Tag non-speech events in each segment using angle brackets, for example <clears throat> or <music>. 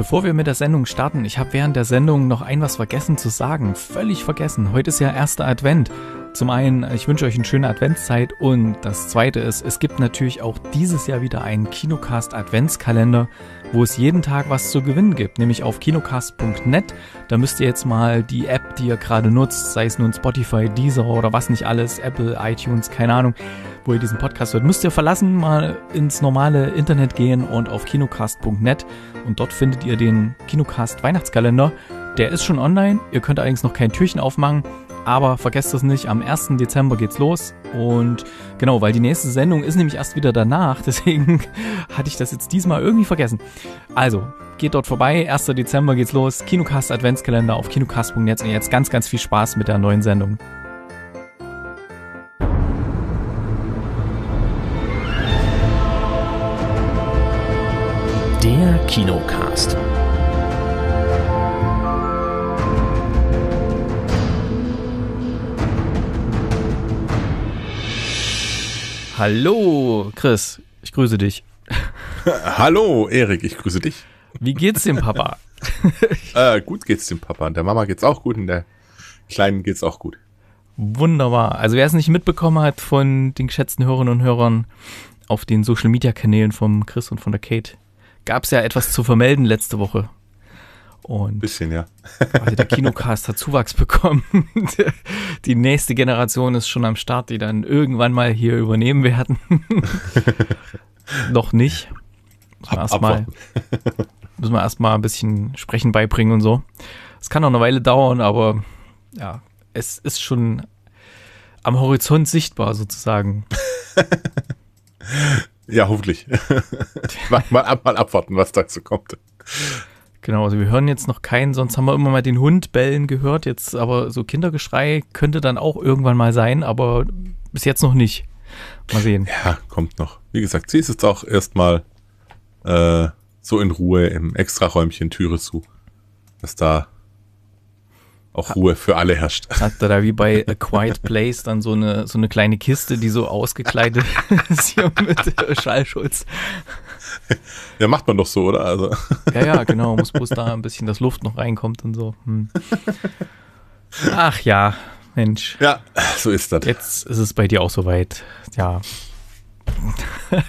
Bevor wir mit der Sendung starten, ich habe während der Sendung noch ein was vergessen zu sagen. Völlig vergessen. Heute ist ja erster Advent. Zum einen, ich wünsche euch eine schöne Adventszeit und das zweite ist, es gibt natürlich auch dieses Jahr wieder einen Kinocast Adventskalender, wo es jeden Tag was zu gewinnen gibt, nämlich auf kinocast.net. Da müsst ihr jetzt mal die App, die ihr gerade nutzt, sei es nun Spotify, Deezer oder was nicht alles, Apple, iTunes, keine Ahnung, wo ihr diesen Podcast hört, müsst ihr verlassen, mal ins normale Internet gehen und auf kinocast.net und dort findet ihr den Kinocast Weihnachtskalender. Der ist schon online, ihr könnt allerdings noch kein Türchen aufmachen. Aber vergesst es nicht, am 1. Dezember geht's los. Und genau, weil die nächste Sendung ist nämlich erst wieder danach. <laughs> Deswegen hatte ich das jetzt diesmal irgendwie vergessen. Also, geht dort vorbei. 1. Dezember geht's los. Kinocast Adventskalender auf kinocast.net. Und jetzt ganz, ganz viel Spaß mit der neuen Sendung. Der Kinocast. Hallo, Chris, ich grüße dich. Hallo, Erik, ich grüße dich. Wie geht's dem Papa? <laughs> äh, gut geht's dem Papa. der Mama geht's auch gut und der Kleinen geht's auch gut. Wunderbar. Also wer es nicht mitbekommen hat von den geschätzten Hörerinnen und Hörern auf den Social-Media-Kanälen von Chris und von der Kate, gab's ja etwas zu vermelden letzte Woche. Ein Bisschen, ja. also der Kinocast hat Zuwachs bekommen. <laughs> die nächste Generation ist schon am Start, die dann irgendwann mal hier übernehmen werden. <laughs> Noch nicht. Müssen wir erstmal müssen wir <laughs> erstmal ein bisschen Sprechen beibringen und so. Es kann auch eine Weile dauern, aber ja, es ist schon am Horizont sichtbar sozusagen. ja, hoffentlich. mal, mal abwarten, was dazu kommt. Genau, also wir hören jetzt noch keinen, sonst haben wir immer mal den Hund bellen gehört, jetzt aber so Kindergeschrei könnte dann auch irgendwann mal sein, aber bis jetzt noch nicht. Mal sehen. Ja, kommt noch. Wie gesagt, sie ist jetzt auch erstmal äh, so in Ruhe im Extraräumchen Türe zu, dass da auch Ruhe für alle herrscht. <laughs> Hat er da wie bei A Quiet Place dann so eine, so eine kleine Kiste, die so ausgekleidet <laughs> ist hier mit Schallschutz. Ja, macht man doch so, oder? Also. Ja, ja, genau. Muss bloß da ein bisschen, das Luft noch reinkommt und so. Hm. Ach ja, Mensch. Ja, so ist das. Jetzt ist es bei dir auch soweit. Ja. <laughs>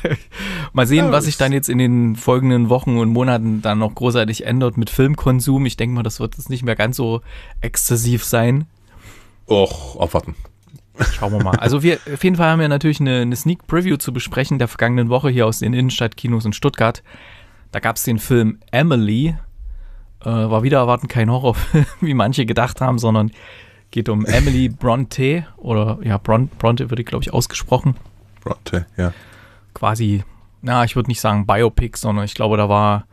Mal sehen, was sich dann jetzt in den folgenden Wochen und Monaten dann noch großartig ändert mit Filmkonsum. Ich denke mal, das wird jetzt nicht mehr ganz so exzessiv sein. Och, abwarten. Schauen wir mal. Also wir auf jeden Fall haben wir natürlich eine, eine Sneak Preview zu besprechen der vergangenen Woche hier aus den Innenstadtkinos in Stuttgart. Da gab es den Film Emily. Äh, war wieder erwarten kein Horrorfilm, <laughs> wie manche gedacht haben, sondern geht um Emily Bronte oder ja, Bron Bronte würde ich glaube ich ausgesprochen. Bronte, ja. Quasi, na, ich würde nicht sagen Biopic, sondern ich glaube, da war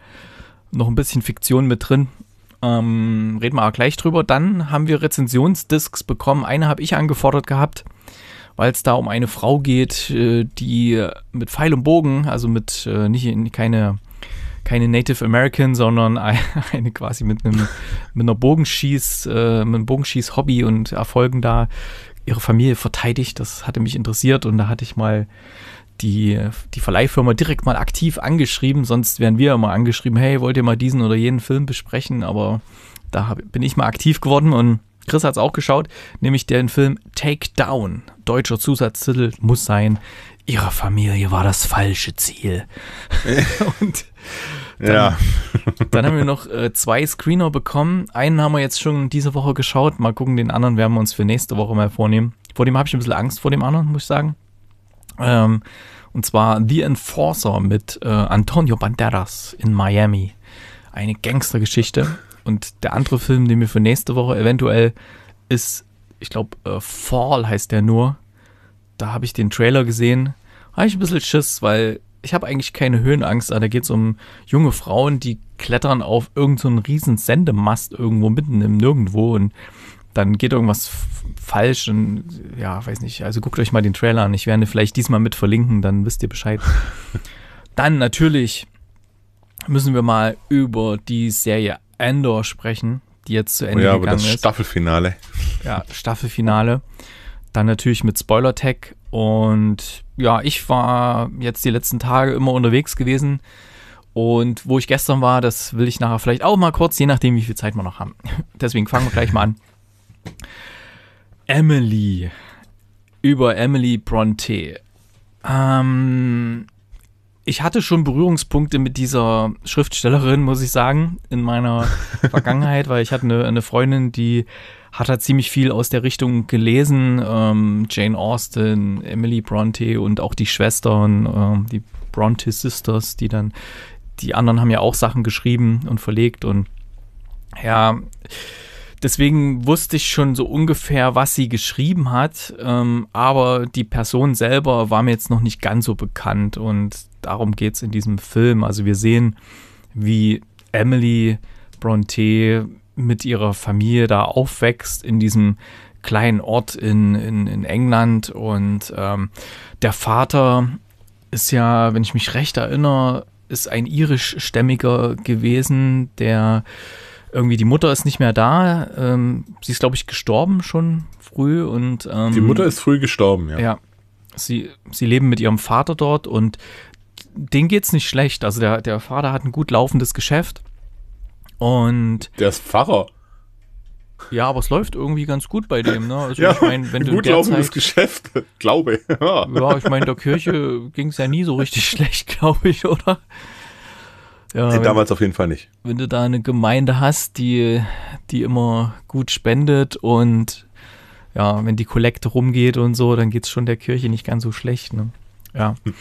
noch ein bisschen Fiktion mit drin. Ähm, reden wir aber gleich drüber. Dann haben wir Rezensionsdiscs bekommen. Eine habe ich angefordert gehabt, weil es da um eine Frau geht, äh, die mit Pfeil und Bogen, also mit äh, nicht keine keine Native American, sondern <laughs> eine quasi mit einem mit einer Bogenschieß, äh, mit einem Bogenschieß-Hobby und Erfolgen da ihre Familie verteidigt. Das hatte mich interessiert und da hatte ich mal die, die Verleihfirma direkt mal aktiv angeschrieben. Sonst wären wir immer angeschrieben, hey, wollt ihr mal diesen oder jenen Film besprechen? Aber da hab, bin ich mal aktiv geworden und Chris hat es auch geschaut, nämlich den Film Take Down. Deutscher Zusatztitel muss sein, ihre Familie war das falsche Ziel. <laughs> und dann, ja. <laughs> dann haben wir noch äh, zwei Screener bekommen. Einen haben wir jetzt schon diese Woche geschaut. Mal gucken, den anderen werden wir uns für nächste Woche mal vornehmen. Vor dem habe ich ein bisschen Angst, vor dem anderen, muss ich sagen. Ähm, und zwar The Enforcer mit äh, Antonio Banderas in Miami. Eine Gangstergeschichte. Und der andere Film, den wir für nächste Woche eventuell ist, ich glaube, äh, Fall heißt der nur. Da habe ich den Trailer gesehen. Habe ich ein bisschen Schiss, weil ich habe eigentlich keine Höhenangst, da geht es um junge Frauen, die klettern auf irgendeinen so riesen Sendemast irgendwo mitten im Nirgendwo und dann geht irgendwas falsch und ja, weiß nicht. Also guckt euch mal den Trailer an. Ich werde vielleicht diesmal mit verlinken, dann wisst ihr Bescheid. <laughs> dann natürlich müssen wir mal über die Serie Andor sprechen, die jetzt zu Ende oh ja, gegangen aber das ist. Staffelfinale. Ja, Staffelfinale. Dann natürlich mit Spoiler Tech und ja, ich war jetzt die letzten Tage immer unterwegs gewesen. Und wo ich gestern war, das will ich nachher vielleicht auch mal kurz, je nachdem, wie viel Zeit wir noch haben. <laughs> Deswegen fangen wir gleich mal an. Emily. Über Emily Bronte. Ähm, ich hatte schon Berührungspunkte mit dieser Schriftstellerin, muss ich sagen, in meiner <laughs> Vergangenheit, weil ich hatte eine, eine Freundin, die hat halt ziemlich viel aus der Richtung gelesen. Ähm, Jane Austen, Emily Bronte und auch die Schwestern, ähm, die Bronte Sisters, die dann, die anderen haben ja auch Sachen geschrieben und verlegt und ja, Deswegen wusste ich schon so ungefähr, was sie geschrieben hat, ähm, aber die Person selber war mir jetzt noch nicht ganz so bekannt und darum geht es in diesem Film. Also wir sehen, wie Emily Bronte mit ihrer Familie da aufwächst in diesem kleinen Ort in, in, in England und ähm, der Vater ist ja, wenn ich mich recht erinnere, ist ein irischstämmiger gewesen, der irgendwie die Mutter ist nicht mehr da. Ähm, sie ist, glaube ich, gestorben schon früh und ähm, die Mutter ist früh gestorben, ja. Ja. Sie, sie leben mit ihrem Vater dort und denen es nicht schlecht. Also der, der Vater hat ein gut laufendes Geschäft und der ist Pfarrer. Ja, aber es läuft irgendwie ganz gut bei dem. Ne? Also ja, ich mein, wenn du gut laufendes Zeit, Geschäft, <laughs> glaube. ich. ja, ja ich meine, der Kirche ging es ja nie so richtig <laughs> schlecht, glaube ich, oder? Ja, nee, damals auf jeden Fall nicht. Wenn du da eine Gemeinde hast, die, die immer gut spendet und ja, wenn die Kollekte rumgeht und so, dann geht es schon der Kirche nicht ganz so schlecht. Ne? Ja. Hm.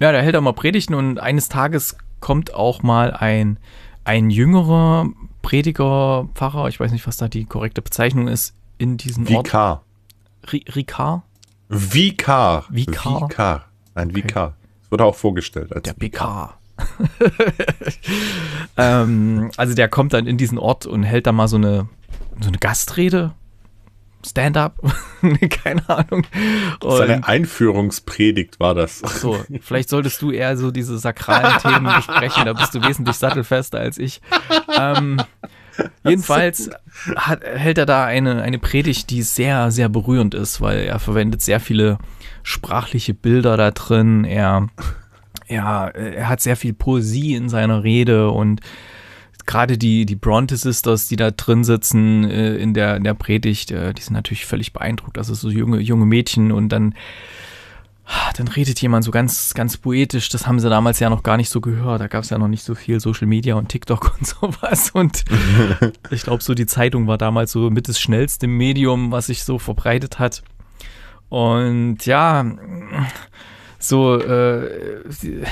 Ja, der hält auch mal Predigten und eines Tages kommt auch mal ein, ein jüngerer Prediger, Pfarrer, ich weiß nicht, was da die korrekte Bezeichnung ist, in diesen Vikar. Ort. Vikar. Vikar. Vikar. Vikar. Ein Vikar. Okay. Das wurde auch vorgestellt als Der Vikar. <laughs> ähm, also der kommt dann in diesen Ort und hält da mal so eine, so eine Gastrede. Stand-up, <laughs> keine Ahnung. Und Seine Einführungspredigt war das. Ach so, vielleicht solltest du eher so diese sakralen Themen <laughs> besprechen, da bist du wesentlich sattelfester als ich. Ähm, jedenfalls hat, hält er da eine, eine Predigt, die sehr, sehr berührend ist, weil er verwendet sehr viele sprachliche Bilder da drin. Er ja, äh, er hat sehr viel Poesie in seiner Rede und gerade die, die Bronte Sisters, die da drin sitzen äh, in, der, in der Predigt, äh, die sind natürlich völlig beeindruckt. Das ist so junge, junge Mädchen und dann, ah, dann redet jemand so ganz, ganz poetisch. Das haben sie damals ja noch gar nicht so gehört. Da gab es ja noch nicht so viel Social Media und TikTok und <laughs> sowas. Und <laughs> ich glaube, so die Zeitung war damals so mit das schnellste Medium, was sich so verbreitet hat. Und ja, so, äh, die,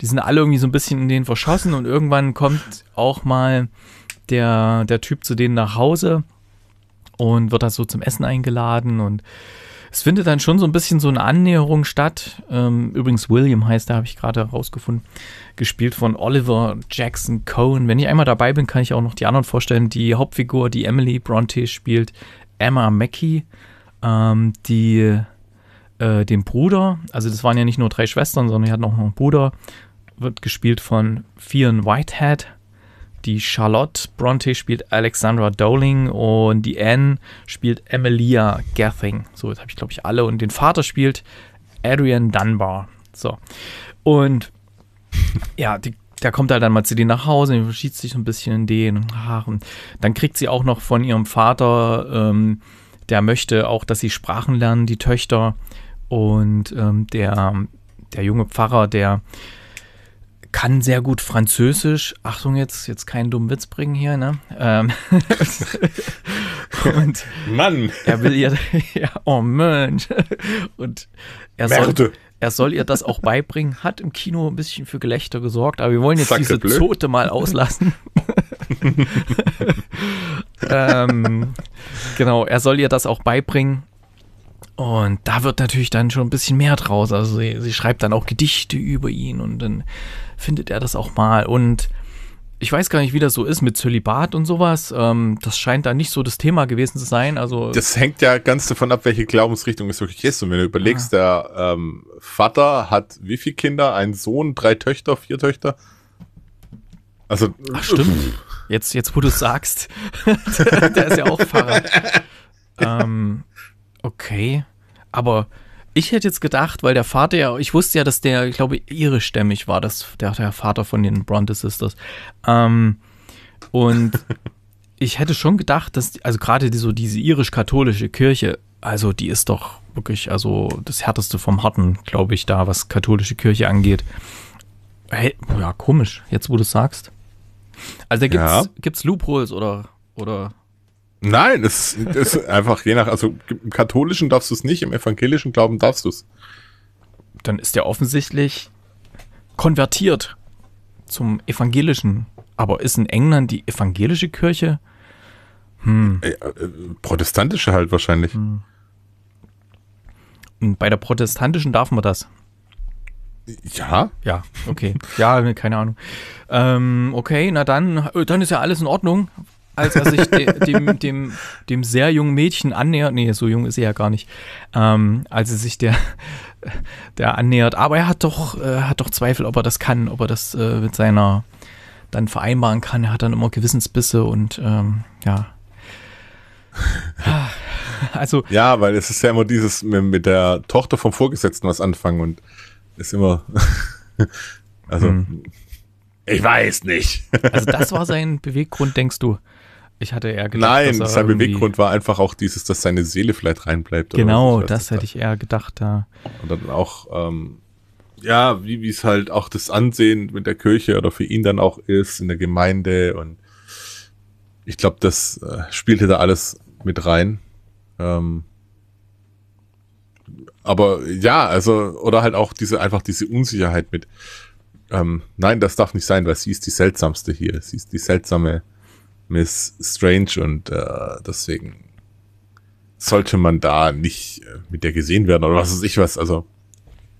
die sind alle irgendwie so ein bisschen in denen verschossen und irgendwann kommt auch mal der, der Typ zu denen nach Hause und wird da so zum Essen eingeladen und es findet dann schon so ein bisschen so eine Annäherung statt. Ähm, übrigens, William heißt, da habe ich gerade rausgefunden, gespielt von Oliver Jackson Cohen. Wenn ich einmal dabei bin, kann ich auch noch die anderen vorstellen. Die Hauptfigur, die Emily Bronte spielt, Emma Mackey. Ähm, die äh, dem Bruder, also das waren ja nicht nur drei Schwestern, sondern er hat noch einen Bruder, wird gespielt von Fionn Whitehead. Die Charlotte Bronte spielt Alexandra Dowling und die Anne spielt Emilia Gething. So, jetzt habe ich, glaube ich, alle. Und den Vater spielt Adrian Dunbar. So. Und ja, die, der kommt halt dann mal zu denen nach Hause und verschießt sich so ein bisschen in den Haaren. Dann kriegt sie auch noch von ihrem Vater, ähm, der möchte auch, dass sie Sprachen lernen, die Töchter. Und ähm, der, der junge Pfarrer, der kann sehr gut Französisch. Achtung, jetzt, jetzt keinen dummen Witz bringen hier, ne? Ähm, <laughs> und Mann! Er will ihr, <laughs> ja, oh Mensch! Und er soll, er soll ihr das auch beibringen, hat im Kino ein bisschen für Gelächter gesorgt, aber wir wollen jetzt Sacke diese blöd. Zote mal auslassen. <laughs> ähm, genau, er soll ihr das auch beibringen und da wird natürlich dann schon ein bisschen mehr draus. Also sie, sie, schreibt dann auch Gedichte über ihn und dann findet er das auch mal. Und ich weiß gar nicht, wie das so ist mit Zölibat und sowas. Ähm, das scheint da nicht so das Thema gewesen zu sein. Also das hängt ja ganz davon ab, welche Glaubensrichtung es wirklich ist. Und wenn du überlegst, ah. der ähm, Vater hat wie viele Kinder? Einen Sohn, drei Töchter, vier Töchter? Also. Ach, stimmt. Jetzt, jetzt wo du es sagst, <laughs> der ist ja auch Pfarrer. <laughs> ähm, Okay, aber ich hätte jetzt gedacht, weil der Vater ja, ich wusste ja, dass der, ich glaube, irischstämmig war, das, der, der Vater von den Bronte Sisters. Ähm, und <laughs> ich hätte schon gedacht, dass, also gerade die, so diese irisch-katholische Kirche, also die ist doch wirklich, also das härteste vom Harten, glaube ich, da, was katholische Kirche angeht. Hey, ja, komisch, jetzt wo du es sagst. Also da gibt es ja. Loopholes oder, oder Nein, es, ist einfach je nach, also im katholischen darfst du es nicht, im evangelischen Glauben darfst du es. Dann ist der offensichtlich konvertiert zum evangelischen. Aber ist in England die evangelische Kirche? Hm. Äh, äh, protestantische halt wahrscheinlich. Hm. Und bei der protestantischen darf man das. Ja. Ja, okay. Ja, keine Ahnung. Ähm, okay, na dann, äh, dann ist ja alles in Ordnung als er sich de, dem, dem, dem sehr jungen Mädchen annähert. Nee, so jung ist er ja gar nicht. Ähm, als er sich der, der annähert. Aber er hat doch, äh, hat doch Zweifel, ob er das kann, ob er das äh, mit seiner dann vereinbaren kann. Er hat dann immer Gewissensbisse und ähm, ja. Ah, also. Ja, weil es ist ja immer dieses mit der Tochter vom Vorgesetzten was anfangen und ist immer. <laughs> also. Hm. Ich weiß nicht. also das war sein Beweggrund, denkst du? Ich hatte eher gedacht, Nein, dass sein Beweggrund war einfach auch dieses, dass seine Seele vielleicht reinbleibt. Genau, das hätte ich eher gedacht. da. Und dann auch, ähm, ja, wie es halt auch das Ansehen mit der Kirche oder für ihn dann auch ist in der Gemeinde. Und ich glaube, das äh, spielte da alles mit rein. Ähm, aber ja, also, oder halt auch diese, einfach diese Unsicherheit mit, ähm, nein, das darf nicht sein, weil sie ist die seltsamste hier. Sie ist die seltsame Miss Strange und äh, deswegen sollte man da nicht äh, mit der gesehen werden oder was weiß ich was. Also.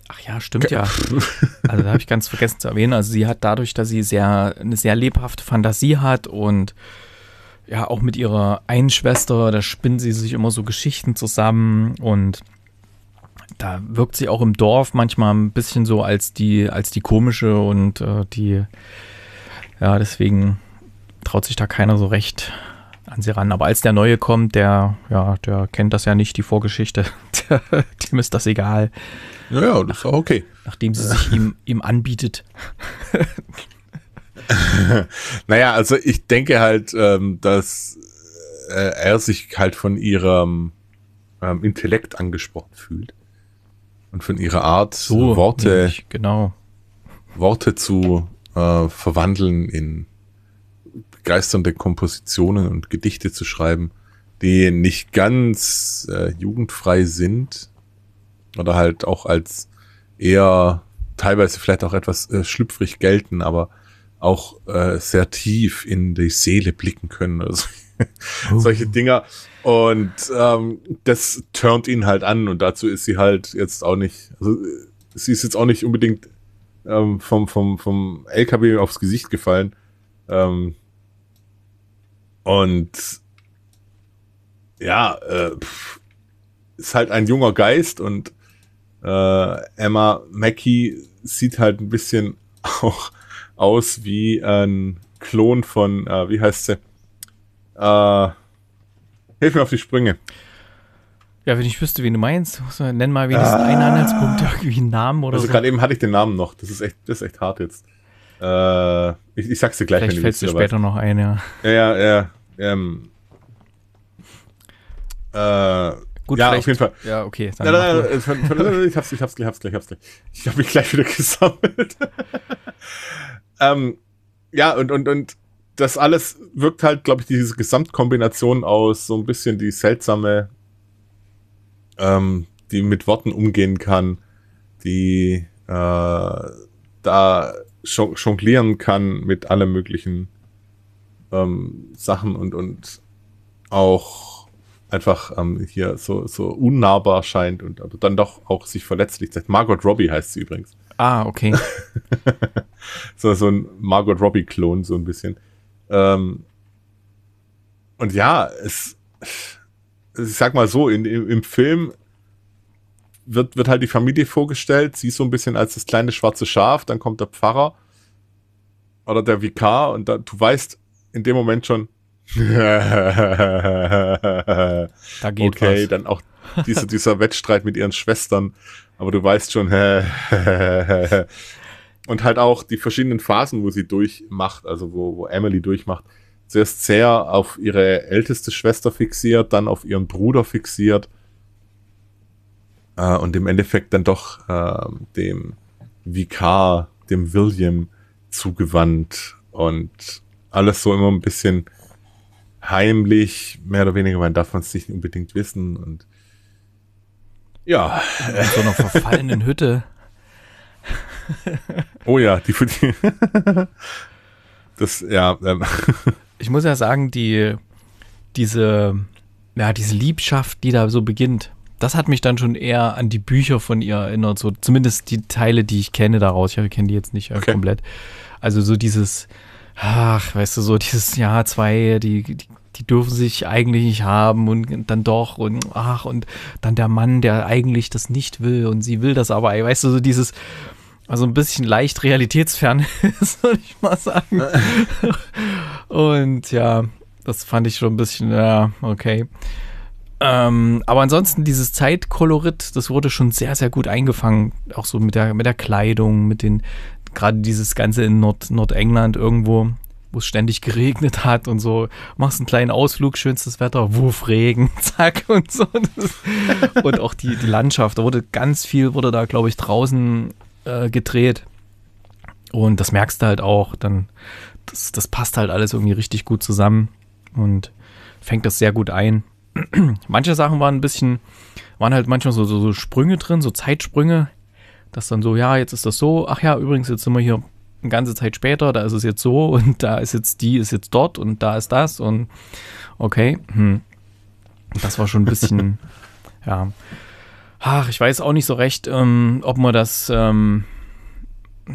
Ach ja, stimmt ja. <laughs> Also da habe ich ganz vergessen zu erwähnen. Also sie hat dadurch, dass sie sehr eine sehr lebhafte Fantasie hat und ja auch mit ihrer einen Schwester, da spinnen sie sich immer so Geschichten zusammen und da wirkt sie auch im Dorf manchmal ein bisschen so als die als die komische und äh, die ja deswegen traut sich da keiner so recht an sie ran. Aber als der Neue kommt, der, ja, der kennt das ja nicht, die Vorgeschichte. <laughs> Dem ist das egal. Ja, ja, das ist auch okay. Nachdem sie sich ihm, ihm anbietet. <laughs> naja, also ich denke halt, ähm, dass äh, er sich halt von ihrem ähm, Intellekt angesprochen fühlt. Und von ihrer Art, so, Worte, nämlich, genau. Worte zu äh, verwandeln in begeisternde Kompositionen und Gedichte zu schreiben, die nicht ganz äh, jugendfrei sind oder halt auch als eher teilweise vielleicht auch etwas äh, schlüpfrig gelten, aber auch äh, sehr tief in die Seele blicken können. Also, uh. <laughs> solche Dinger. Und ähm, das turnt ihn halt an und dazu ist sie halt jetzt auch nicht, also äh, sie ist jetzt auch nicht unbedingt ähm, vom, vom, vom LKW aufs Gesicht gefallen. Ähm, und ja, äh, ist halt ein junger Geist und äh, Emma Mackey sieht halt ein bisschen <laughs> auch aus wie ein Klon von, äh, wie heißt sie? Äh, hilf mir auf die Sprünge. Ja, wenn ich wüsste, wen du meinst, nenn mal wenigstens ah. einen Anhaltspunkt, irgendwie einen Namen oder also so. Also gerade eben hatte ich den Namen noch. Das ist echt, das ist echt hart jetzt. Äh, ich, ich sag's dir gleich, Vielleicht wenn du fällt dir später noch ein, ja. Ja, ja, ja. Ähm, äh, Gut, ja, recht. auf jeden Fall. Ja, okay. Dann nein, nein, nein, ich hab's, ich hab's, ich hab's, gleich, ich hab's, ich hab's. Ich hab mich gleich wieder <laughs> gesammelt. ähm, ja, und, und, und das alles wirkt halt, glaube ich, diese Gesamtkombination aus so ein bisschen die seltsame, ähm, die mit Worten umgehen kann, die äh, da jonglieren kann mit allem möglichen ähm, Sachen und, und auch einfach ähm, hier so, so unnahbar scheint und aber dann doch auch sich verletzlich zeigt. Margot Robbie heißt sie übrigens. Ah, okay. <laughs> so, so ein Margot Robbie-Klon, so ein bisschen. Ähm, und ja, es, ich sag mal so, in, im, im Film wird, wird halt die Familie vorgestellt, sie ist so ein bisschen als das kleine schwarze Schaf, dann kommt der Pfarrer oder der Vikar und da, du weißt, in dem Moment schon. <laughs> da geht okay, was. dann auch diese, dieser Wettstreit mit ihren Schwestern, aber du weißt schon. <laughs> und halt auch die verschiedenen Phasen, wo sie durchmacht, also wo, wo Emily durchmacht. Zuerst sehr auf ihre älteste Schwester fixiert, dann auf ihren Bruder fixiert äh, und im Endeffekt dann doch äh, dem Vicar, dem William zugewandt und alles so immer ein bisschen heimlich, mehr oder weniger, man darf es nicht unbedingt wissen und ja. In so einer verfallenen Hütte. Oh ja, die, die das, ja. Ähm. Ich muss ja sagen, die, diese, ja, diese Liebschaft, die da so beginnt, das hat mich dann schon eher an die Bücher von ihr erinnert, so zumindest die Teile, die ich kenne daraus. Ich kenne die jetzt nicht äh, okay. komplett. Also so dieses, ach, weißt du, so dieses Jahr zwei, die, die, die dürfen sich eigentlich nicht haben und dann doch und ach, und dann der Mann, der eigentlich das nicht will und sie will das aber, weißt du, so dieses, also ein bisschen leicht realitätsfern <laughs> ist, würde ich mal sagen. <laughs> und ja, das fand ich schon ein bisschen, ja, okay. Ähm, aber ansonsten dieses Zeitkolorit, das wurde schon sehr, sehr gut eingefangen. Auch so mit der, mit der Kleidung, mit den gerade dieses Ganze in Nord Nordengland irgendwo, wo es ständig geregnet hat und so, machst einen kleinen Ausflug, schönstes Wetter, wuff, Regen, <laughs> zack und so. und auch die, die Landschaft, da wurde ganz viel, wurde da, glaube ich, draußen äh, gedreht. Und das merkst du halt auch, dann, das, das passt halt alles irgendwie richtig gut zusammen und fängt das sehr gut ein. <clears throat> Manche Sachen waren ein bisschen, waren halt manchmal so, so, so Sprünge drin, so Zeitsprünge, dass dann so, ja, jetzt ist das so, ach ja, übrigens, jetzt sind wir hier eine ganze Zeit später, da ist es jetzt so <laughs> und da ist jetzt die, ist jetzt dort und da ist das und okay, hm. das war schon ein bisschen, <laughs> ja. Ach, ich weiß auch nicht so recht, ähm, ob man das, ähm,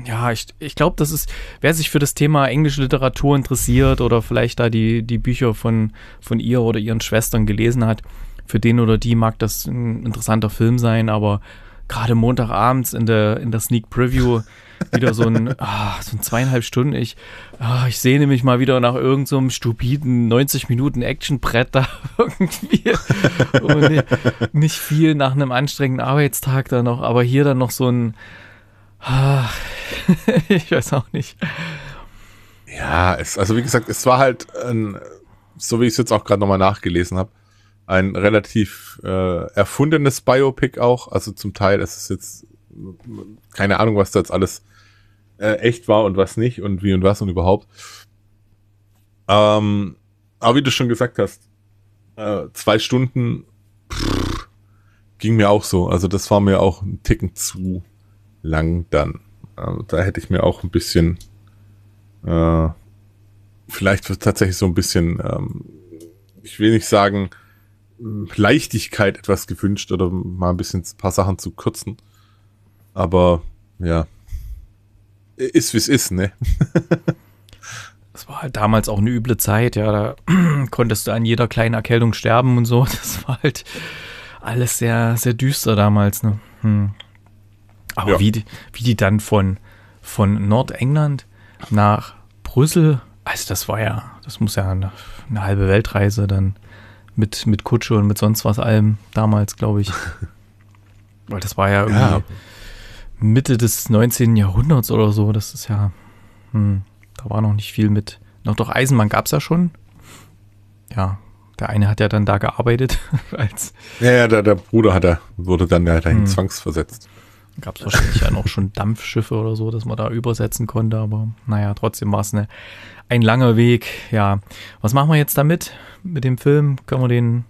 ja, ich, ich glaube, das ist, wer sich für das Thema englische Literatur interessiert oder vielleicht da die, die Bücher von, von ihr oder ihren Schwestern gelesen hat, für den oder die mag das ein interessanter Film sein, aber gerade Montagabends in der, in der Sneak Preview wieder so ein, <laughs> ah, so ein zweieinhalb Stunden. Ich, ah, ich sehne mich mal wieder nach irgendeinem so stupiden 90 Minuten Actionbrett da <laughs> irgendwie. Und nicht viel nach einem anstrengenden Arbeitstag da noch, aber hier dann noch so ein, ah, <laughs> ich weiß auch nicht. Ja, es, also wie gesagt, es war halt, ein, so wie ich es jetzt auch gerade nochmal nachgelesen habe, ein relativ äh, erfundenes Biopic auch. Also zum Teil ist es jetzt keine Ahnung, was da jetzt alles äh, echt war und was nicht und wie und was und überhaupt. Ähm, aber wie du schon gesagt hast, äh, zwei Stunden pff, ging mir auch so. Also das war mir auch ein Ticken zu lang dann. Also da hätte ich mir auch ein bisschen äh, vielleicht tatsächlich so ein bisschen, ähm, ich will nicht sagen, Leichtigkeit etwas gewünscht oder mal ein bisschen ein paar Sachen zu kürzen. Aber ja, ist wie es ist, ne? <laughs> Das war halt damals auch eine üble Zeit, ja. Da <clears throat> konntest du an jeder kleinen Erkältung sterben und so. <laughs> Das war halt alles sehr, sehr düster damals, ne? Hm. Aber ja. wie, die, wie die dann von, von Nordengland nach Brüssel, also das war ja, das muss ja eine, eine halbe Weltreise dann mit, mit Kutsche und mit sonst was allem damals, glaube ich. <laughs> Weil das war ja irgendwie ja. Mitte des 19. Jahrhunderts oder so. Das ist ja, hm, da war noch nicht viel mit. Noch doch Eisenbahn gab es ja schon. Ja, der eine hat ja dann da gearbeitet <laughs> als. Ja, ja der, der Bruder hat er, wurde dann ja dahin hm. zwangsversetzt. Gab es wahrscheinlich ja noch schon Dampfschiffe oder so, dass man da übersetzen konnte, aber naja, trotzdem war es ne, ein langer Weg. Ja, was machen wir jetzt damit? Mit dem Film können wir den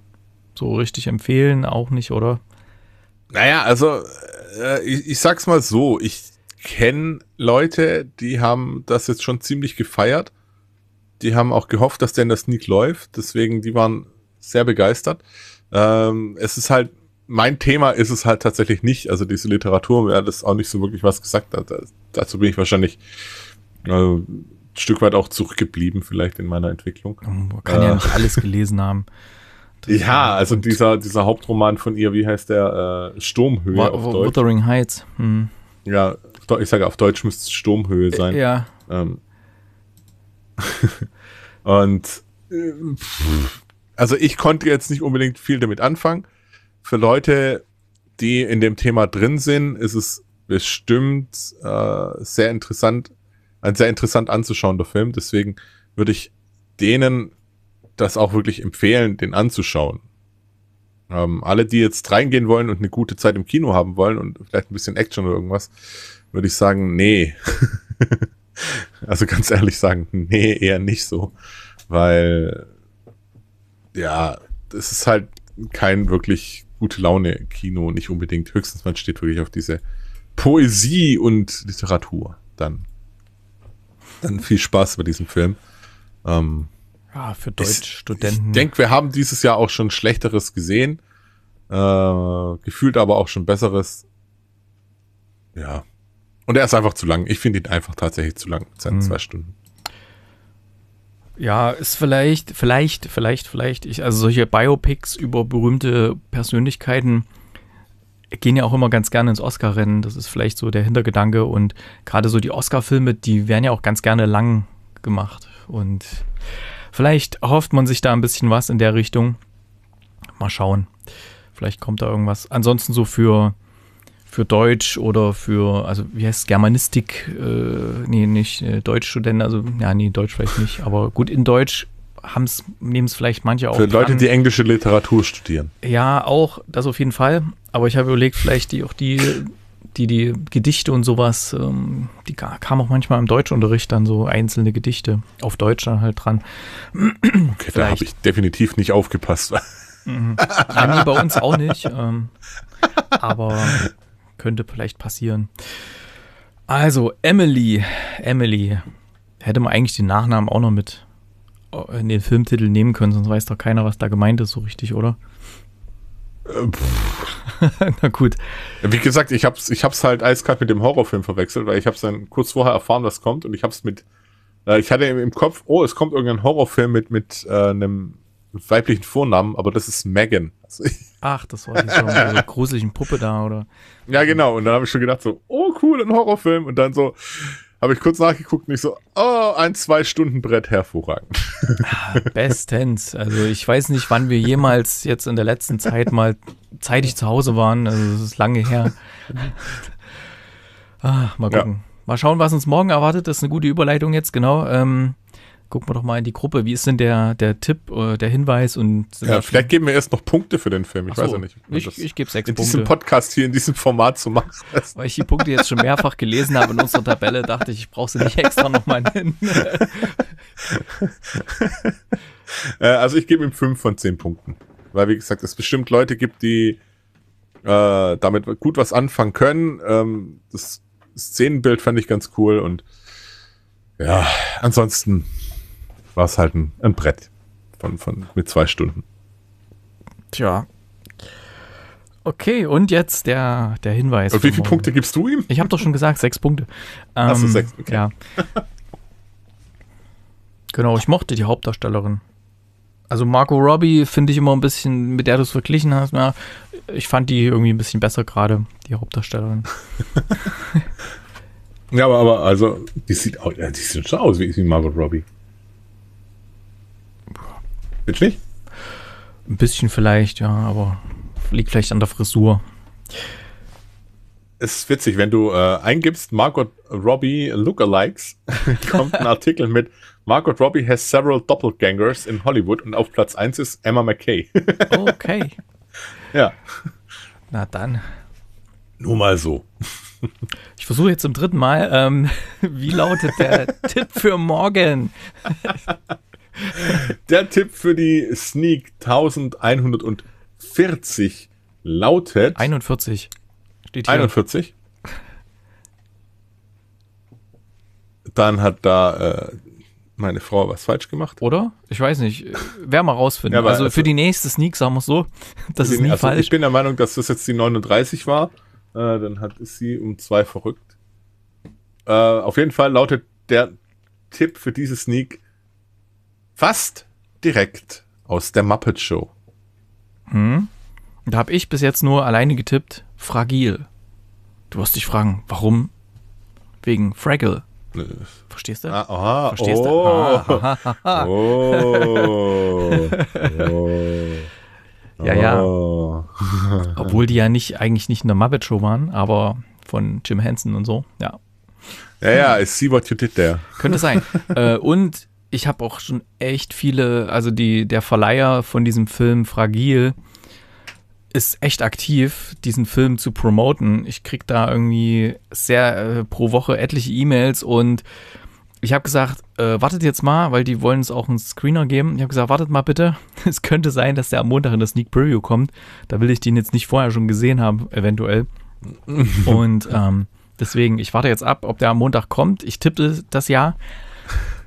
so richtig empfehlen? Auch nicht, oder? Naja, also äh, ich, ich sag's mal so, ich kenne Leute, die haben das jetzt schon ziemlich gefeiert. Die haben auch gehofft, dass der in der Sneak läuft, deswegen die waren sehr begeistert. Ähm, es ist halt mein Thema ist es halt tatsächlich nicht. Also diese Literatur, mir hat das auch nicht so wirklich was gesagt. Da, dazu bin ich wahrscheinlich äh, ein Stück weit auch zurückgeblieben, vielleicht in meiner Entwicklung. Man kann äh, ja nicht alles gelesen haben. Das <laughs> ja, also dieser, dieser Hauptroman von ihr, wie heißt der? Äh, Sturmhöhe Wa auf Deutsch. Wuthering Heights. Hm. Ja, ich sage auf Deutsch müsste es Sturmhöhe äh, sein. Ja. Ähm. <laughs> Und äh, also ich konnte jetzt nicht unbedingt viel damit anfangen für Leute, die in dem Thema drin sind, ist es bestimmt äh, sehr interessant, ein sehr interessant anzuschauender Film. Deswegen würde ich denen das auch wirklich empfehlen, den anzuschauen. Ähm, alle, die jetzt reingehen wollen und eine gute Zeit im Kino haben wollen und vielleicht ein bisschen Action oder irgendwas, würde ich sagen, nee. <laughs> also ganz ehrlich sagen, nee, eher nicht so. Weil, ja, das ist halt kein wirklich gute Laune Kino nicht unbedingt. Höchstens man steht wirklich auf diese Poesie und Literatur. Dann, dann viel Spaß bei diesem Film. Ähm, ja, für Deutschstudenten. Ich, denke, wir haben dieses Jahr auch schon Schlechteres gesehen. Äh, gefühlt aber auch schon Besseres. Ja. Und er ist einfach zu lang. Ich finde ihn einfach tatsächlich zu lang mit seinen mhm. zwei Stunden ja, ist vielleicht, vielleicht, vielleicht, vielleicht. Ich, also solche Biopics über berühmte Persönlichkeiten gehen ja auch immer ganz gerne ins Oscar-Rennen. Das ist vielleicht so der Hintergedanke. Und gerade so die Oscar-Filme, die werden ja auch ganz gerne lang gemacht. Und vielleicht hofft man sich da ein bisschen was in der Richtung. Mal schauen. Vielleicht kommt da irgendwas. Ansonsten so für für Deutsch oder für, also wie heißt es, Germanistik, äh, nee, nicht äh, Deutschstudenten, also ja, nee, Deutsch vielleicht nicht, aber gut, in Deutsch nehmen es vielleicht manche auch. Für dran. Leute, die englische Literatur studieren. Ja, auch, das auf jeden Fall. Aber ich habe überlegt, vielleicht die auch die, die, die Gedichte und sowas, ähm, die kamen auch manchmal im Deutschunterricht dann so einzelne Gedichte auf Deutsch dann halt dran. Okay, da habe ich definitiv nicht aufgepasst. Mhm. Ja, bei uns auch nicht. Ähm, aber könnte vielleicht passieren. Also, Emily. Emily. Hätte man eigentlich den Nachnamen auch noch mit äh, in den Filmtitel nehmen können, sonst weiß doch keiner, was da gemeint ist, so richtig, oder? Äh, <laughs> Na gut. Wie gesagt, ich hab's, ich hab's halt eiskalt mit dem Horrorfilm verwechselt, weil ich hab's dann kurz vorher erfahren, was kommt und ich hab's mit. Äh, ich hatte im Kopf, oh, es kommt irgendein Horrorfilm mit, mit äh, einem weiblichen Vornamen, aber das ist Megan. Also <laughs> Ach, das war diese so <laughs> gruselige Puppe da, oder? Ja, genau. Und dann habe ich schon gedacht so, oh cool, ein Horrorfilm. Und dann so habe ich kurz nachgeguckt und ich so, oh, ein Zwei-Stunden-Brett, hervorragend. <laughs> Ah, bestens. Also ich weiß nicht, wann wir jemals jetzt in der letzten Zeit mal zeitig zu Hause waren. Also das ist lange her. Ah, mal gucken. Ja. Mal schauen, was uns morgen erwartet. Das ist eine gute Überleitung jetzt, genau. Ähm, gucken wir doch mal in die Gruppe. Wie ist denn der, der Tipp, äh, der Hinweis? Und ja, vielleicht geben wir erst noch Punkte für den Film. Ich so, weiß ja nicht. Ich, ich gebe sechs in Punkte. In diesem Podcast hier, in diesem Format zu machen. <laughs> Weil ich die Punkte jetzt schon mehrfach gelesen habe in unserer Tabelle, dachte ich, ich brauche sie nicht extra nochmal hin. <laughs> Äh, also ich gebe ihm fünf von zehn Punkten. Weil, wie gesagt, es bestimmt Leute gibt, die äh, damit gut was anfangen können. Ähm, das Szenenbild fand ich ganz cool und ja, ansonsten war es halt ein, ein Brett von, von, mit zwei Stunden. Tja. Okay, und jetzt der, der Hinweis. Und wie viele Punkte gibst du ihm? Ich habe doch schon gesagt, sechs Punkte. Ähm, Achso, sechs, okay. Ja. genau, ich mochte die Hauptdarstellerin. Also Marco Robbie finde ich immer ein bisschen, mit der du es verglichen hast, na, ich fand die irgendwie ein bisschen besser gerade, die Hauptdarstellerin. <laughs> ja, aber, aber also, die sieht, auch, die sieht schon aus wie, wie Margot Robbie. Jetzt nicht? Ein bisschen vielleicht, ja, aber liegt vielleicht an der Frisur. Es ist witzig, wenn du äh, eingibst Margot Robbie Lookalikes, <laughs> kommt ein Artikel mit Margot Robbie has several doppelgangers in Hollywood und auf Platz 1 ist Emma McKay. <laughs> okay. Ja. Na dann. Nur mal so. Ich versuche jetzt zum dritten Mal, ähm, <laughs> wie lautet der Tipp für morgen? <laughs> Der Tipp für die Sneak 1140 lautet. 41. Steht hier. 41. Dann hat da äh, meine Frau was falsch gemacht. Oder? Ich weiß nicht. Wer mal rausfinden. Ja, also, also, für also die nächste Sneak sagen wir es so. Das ist nie also falsch. Ich bin der Meinung, dass das jetzt die 39 war. Äh, dann hat sie um zwei verrückt. Äh, auf jeden Fall lautet der Tipp für diese Sneak fast direkt aus der Muppet Show. Hm. Da habe ich bis jetzt nur alleine getippt, fragil. Du wirst dich fragen, warum? Wegen Fraggle. Verstehst du? Ah, aha, Verstehst oh, du? Ah, Oh, <laughs> oh, ja, ja. Oh. Obwohl die ja nicht eigentlich nicht in der Muppet Show waren, aber von Jim Henson und so, ja. Ja, ja, I see what you did there. Könnte sein. äh, und ich habe auch schon echt viele, also die, der Verleiher von diesem Film Fragil ist echt aktiv, diesen Film zu promoten. Ich kriege da irgendwie sehr äh, pro Woche etliche E-Mails und ich habe gesagt, äh, wartet jetzt mal, weil die wollen es auch einen Screener geben. Ich habe gesagt, wartet mal bitte. <laughs> Es könnte sein, dass der am Montag in der Sneak Preview kommt. Da will ich den jetzt nicht vorher schon gesehen haben, eventuell. <laughs> und ähm, deswegen, ich warte jetzt ab, ob der am Montag kommt. Ich tippe das ja.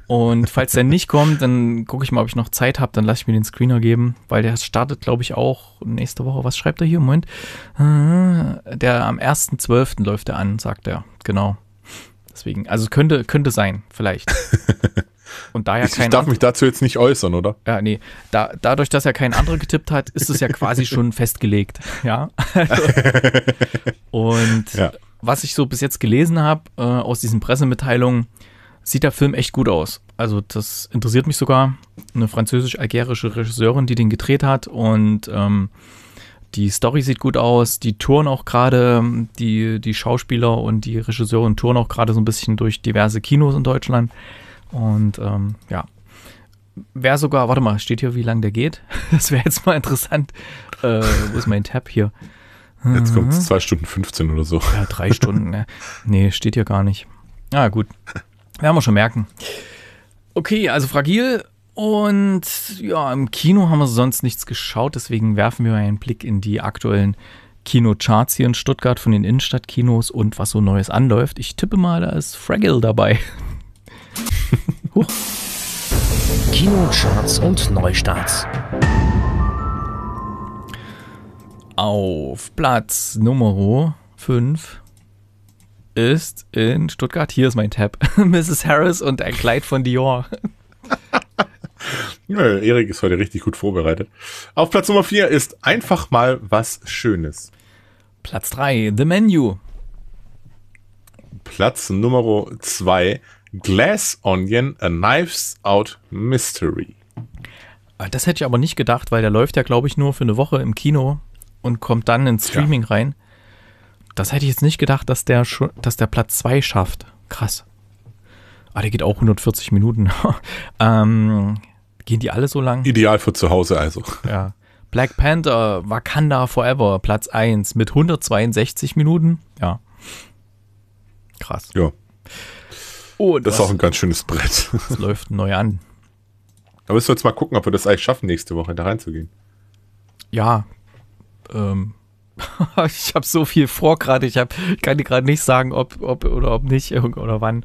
Und falls der nicht kommt, dann gucke ich mal, ob ich noch Zeit habe. Dann lasse ich mir den Screener geben, weil der startet, glaube ich, auch nächste Woche. Was schreibt er hier? Moment. Äh, der am 1.12. läuft er an, sagt er. Genau. Deswegen, also könnte, könnte sein, vielleicht. <laughs> Und da ich, kein ich darf mich dazu jetzt nicht äußern, oder? Ja, nee. Da, dadurch, dass er keinen anderen getippt hat, ist es ja quasi <laughs> schon festgelegt. Ja. <laughs> Und ja. was ich so bis jetzt gelesen habe äh, aus diesen Pressemitteilungen, sieht der Film echt gut aus. Also das interessiert mich sogar. Eine französisch-algerische Regisseurin, die den gedreht hat und ähm, die Story sieht gut aus. Die touren auch gerade, die, die Schauspieler und die Regisseurin touren auch gerade so ein bisschen durch diverse Kinos in Deutschland. Und ähm, ja, wäre sogar, warte mal, steht hier, wie lange der geht? <laughs> Das wäre jetzt mal interessant. Äh, wo ist mein Tab hier? Jetzt kommt es 2 mhm. Stunden 15 oder so. Ja, 3 Stunden, ne? Nee, steht hier gar nicht. Ah, gut. Werden wir schon merken. Okay, also fragil. Und ja, im Kino haben wir sonst nichts geschaut, deswegen werfen wir mal einen Blick in die aktuellen Kinocharts hier in Stuttgart von den Innenstadtkinos und was so Neues anläuft. Ich tippe mal, da ist Fraggle dabei. <laughs> Huch. Kinocharts und Neustarts. Auf Platz Nummer 5 ist in Stuttgart. Hier ist mein Tab. Mrs. <laughs> Harris und ein Kleid von Dior. <laughs> Erik ist heute richtig gut vorbereitet. Auf Platz Nummer 4 ist einfach mal was Schönes. Platz 3, The Menu. Platz Nummer 2, Glass Onion, A Knives Out Mystery. Ah, das hätte ich aber nicht gedacht, weil der läuft ja, glaube ich, nur für eine Woche im Kino und kommt dann ins Streaming ja. rein. Das hätte ich jetzt nicht gedacht, dass der, dass der Platz 2 schafft. Krass. Ah, der geht auch 140 Minuten. <laughs> ähm, gehen die alle so lang? Ideal für zu Hause also. Ja. Black Panther, Wakanda Forever, Platz 1 mit 162 Minuten. Ja. Krass. Ja. Oh, das ist auch ein ganz schönes Brett. Das <laughs> läuft neu an. Da müssen wir jetzt mal gucken, ob wir das eigentlich schaffen, nächste Woche da reinzugehen. Ja. Ähm, <laughs> ich habe so viel vor gerade. Ich hab, kann dir gerade nicht sagen, ob, ob oder ob nicht oder wann.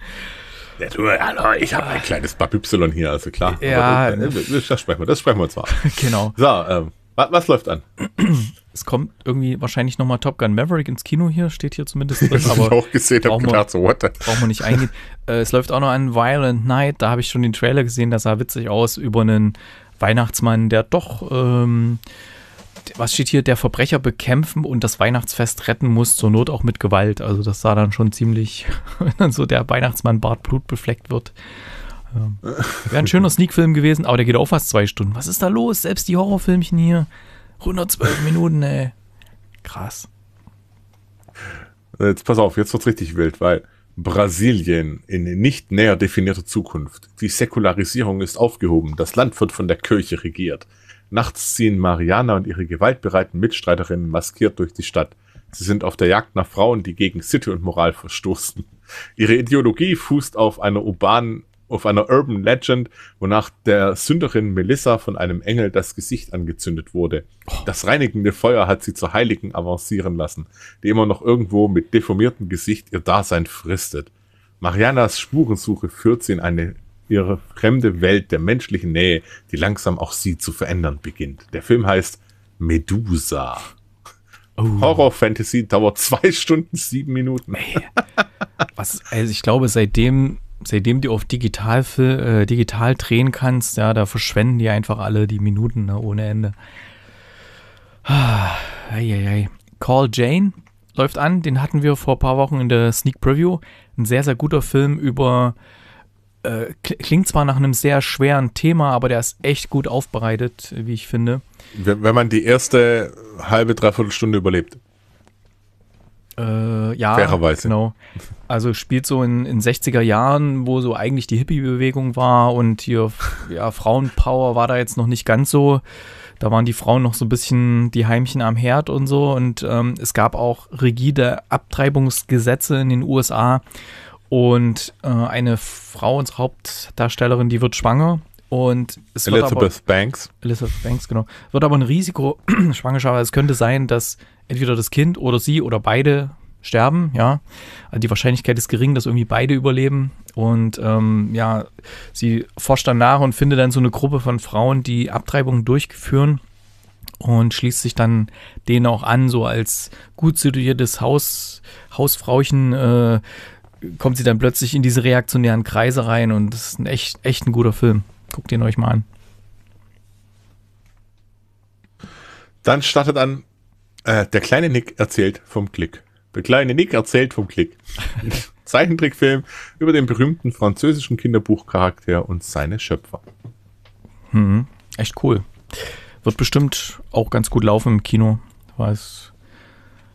Ja, du, hallo, ich habe ein kleines Bab Y hier, also klar. Ja, Aber, äh, das, äh, das, sprechen wir, das sprechen wir uns <laughs> mal. Genau. So, ähm, was, was, läuft an? <clears throat> Es kommt irgendwie wahrscheinlich nochmal Top Gun Maverick ins Kino hier, steht hier zumindest drin. <laughs> das habe ich auch gesehen, habe gedacht, so what? Brauchen wir nicht eingehen. äh, es läuft auch noch an Violent Night, da habe ich schon den Trailer gesehen, das sah witzig aus, über einen Weihnachtsmann, der doch ähm, was steht hier, der Verbrecher bekämpfen und das Weihnachtsfest retten muss, zur Not auch mit Gewalt. Also das sah dann schon ziemlich, <laughs> wenn dann so der Weihnachtsmann Bart blutbefleckt wird. Ähm, Wäre ein schöner Sneak-Film gewesen, aber der geht auch fast zwei Stunden. Was ist da los? Selbst die Horrorfilmchen hier. 112 <laughs> Minuten, ey. Krass. Äh, jetzt pass auf, jetzt wird's richtig wild, weil Brasilien in nicht näher definierter Zukunft. Die Säkularisierung ist aufgehoben. Das Land wird von der Kirche regiert. Nachts ziehen Mariana und ihre gewaltbereiten Mitstreiterinnen maskiert durch die Stadt. Sie sind auf der Jagd nach Frauen, die gegen City und Moral verstoßen. Ihre Ideologie fußt auf einer urbanen, auf einer Urban Legend, wonach der Sünderin Melissa von einem Engel das Gesicht angezündet wurde. Das reinigende Feuer hat sie zur Heiligen avancieren lassen, die immer noch irgendwo mit deformiertem Gesicht ihr Dasein fristet. Marianas Spurensuche führt sie in eine ihre fremde Welt der menschlichen Nähe, die langsam auch sie zu verändern beginnt. Der Film heißt Medusa. Oh. Horror-Fantasy dauert zwei Stunden, sieben Minuten. Hey. Was, also ich glaube, seitdem, seitdem du auf digital, äh, digital drehen kannst, ja, da verschwenden die einfach alle die Minuten ne, ohne Ende. Ah, ei, ei, ei. Call Jane läuft an, den hatten wir vor ein paar Wochen in der Sneak Preview. Ein sehr, sehr guter Film über äh, klingt zwar nach einem sehr schweren Thema, aber der ist echt gut aufbereitet, wie ich finde. Wenn, wenn man die erste halbe, dreiviertel Stunde überlebt. Äh, ja, Fairerweise. genau. Also spielt so in, in 60er Jahren, wo so eigentlich die Hippie-Bewegung war und hier, ja, Frauenpower war da jetzt noch nicht ganz so. Da waren die Frauen noch so ein bisschen die Heimchen am Herd und so. Und ähm, es gab auch rigide Abtreibungsgesetze in den USA. Und äh, eine Frau, unsere Hauptdarstellerin, die wird schwanger. Und es Elizabeth aber, Banks. Elizabeth Banks, genau. Wird aber ein Risiko <clears throat> schwanger, weil also Es könnte sein, dass entweder das Kind oder sie oder beide sterben, ja. Also die Wahrscheinlichkeit ist gering, dass irgendwie beide überleben. Und ähm, ja, sie forscht dann nach und findet dann so eine Gruppe von Frauen, die Abtreibungen durchführen und schließt sich dann denen auch an, so als gut situiertes Haus, Hausfrauchen äh, kommt sie dann plötzlich in diese reaktionären Kreise rein und das ist ein echt, echt ein guter Film. Guckt ihn euch mal an. Dann startet an, äh, der kleine Nick erzählt vom Klick. Der kleine Nick erzählt vom Klick. <laughs> Zeichentrickfilm über den berühmten französischen Kinderbuchcharakter und seine Schöpfer. Hm, echt cool. Wird bestimmt auch ganz gut laufen im Kino, weil es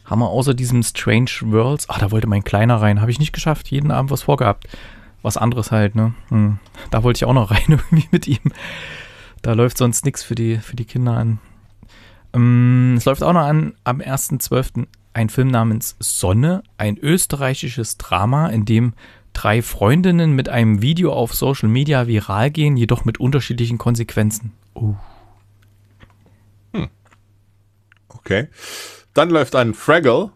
haben wir außer diesem Strange Worlds, ah, da wollte mein Kleiner rein, habe ich nicht geschafft, jeden Abend was vorgehabt. Was anderes halt, ne? Hm. Da wollte ich auch noch <laughs> rein irgendwie mit ihm. Da läuft sonst nichts für die, für die Kinder an. Ähm, es läuft auch noch an am 1.12. ein Film namens Sonne, ein österreichisches Drama, in dem drei Freundinnen mit einem Video auf Social Media viral gehen, jedoch mit unterschiedlichen Konsequenzen. Uh. Hm. Okay. Dann läuft ein Fraggle.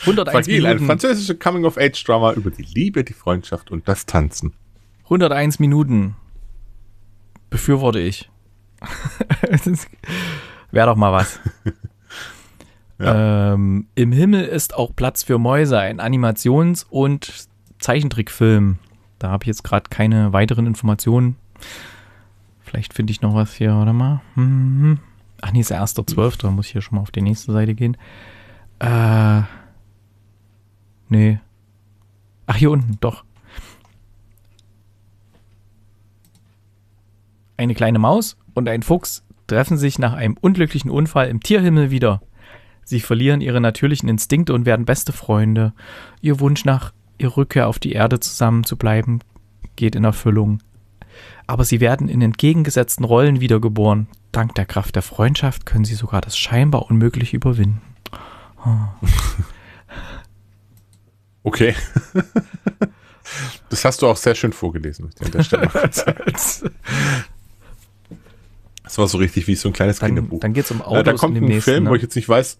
101 Fragil, Minuten. ein französischer Coming-of-Age-Drama über die Liebe, die Freundschaft und das Tanzen. 101 Minuten. Befürworte ich. <laughs> Wäre doch mal was. <laughs> ja. ähm, Im Himmel ist auch Platz für Mäuse, ein Animations- und Zeichentrickfilm. Da habe ich jetzt gerade keine weiteren Informationen. Vielleicht finde ich noch was hier, oder mal? Hm, hm, hm. Ach nee, ist der 1.12., da muss ich hier schon mal auf die nächste Seite gehen. Äh. Nee. Ach, hier unten, doch. Eine kleine Maus und ein Fuchs treffen sich nach einem unglücklichen Unfall im Tierhimmel wieder. Sie verlieren ihre natürlichen Instinkte und werden beste Freunde. Ihr Wunsch nach ihrer Rückkehr auf die Erde zusammen zu bleiben geht in Erfüllung. Aber sie werden in entgegengesetzten Rollen wiedergeboren. Dank der Kraft der Freundschaft können sie sogar das scheinbar Unmögliche überwinden. Oh. Okay. <laughs> Das hast du auch sehr schön vorgelesen, möchte ich an der Stelle Das war so richtig wie so ein kleines dann, Kinderbuch. Dann geht es um Autos. Na, da kommt ein nächsten, Film, ne? wo ich jetzt nicht weiß.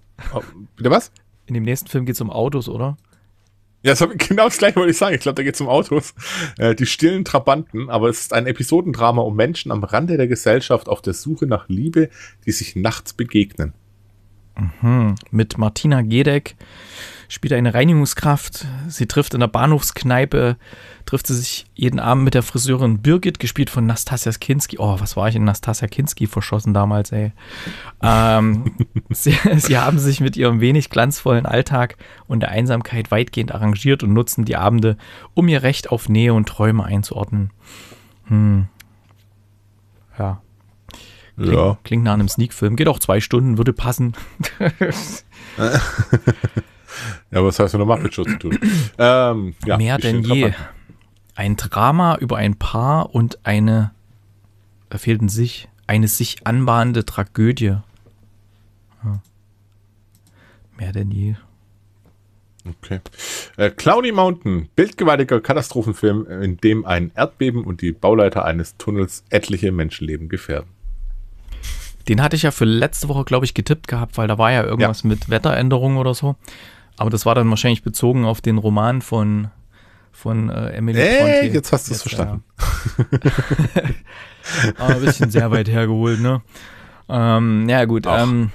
Der was? In dem nächsten Film geht es um Autos, oder? Ja, das <laughs> genau das gleiche wollte ich sagen. Ich glaube, da geht es um Autos. Äh, die stillen Trabanten, aber es ist ein Episodendrama um Menschen am Rande der Gesellschaft auf der Suche nach Liebe, die sich nachts begegnen. Mhm. Mit Martina Gedeck, spielt eine Reinigungskraft. Sie trifft in der Bahnhofskneipe, trifft sie sich jeden Abend mit der Friseurin Birgit, gespielt von Nastasia Kinski. Oh, was war ich in Nastasia Kinski verschossen damals, ey. Ähm, <laughs> sie, sie haben sich mit ihrem wenig glanzvollen Alltag und der Einsamkeit weitgehend arrangiert und nutzen die Abende, um ihr Recht auf Nähe und Träume einzuordnen. Hm. Ja. Klingt, ja. klingt nach einem Sneak-Film. Geht auch zwei Stunden, würde passen. <laughs> <laughs> Ja, was heißt mit der Muppet Show zu tun? Ähm, ja, Mehr denn je. Ein Drama über ein Paar und eine, da fehlt ein sich, eine sich anbahnende Tragödie. Ja. Mehr denn je. Okay. Äh, Clowny Mountain, bildgewaltiger Katastrophenfilm, in dem ein Erdbeben und die Bauleiter eines Tunnels etliche Menschenleben gefährden. Den hatte ich ja für letzte Woche, glaube ich, getippt gehabt, weil da war ja irgendwas ja. mit Wetteränderungen oder so. Aber das war dann wahrscheinlich bezogen auf den Roman von, von äh, Emily hey, Bronte. jetzt hast du es verstanden. Ja. <laughs> Aber ein bisschen sehr weit hergeholt, ne? Ähm, ja, gut. Ähm,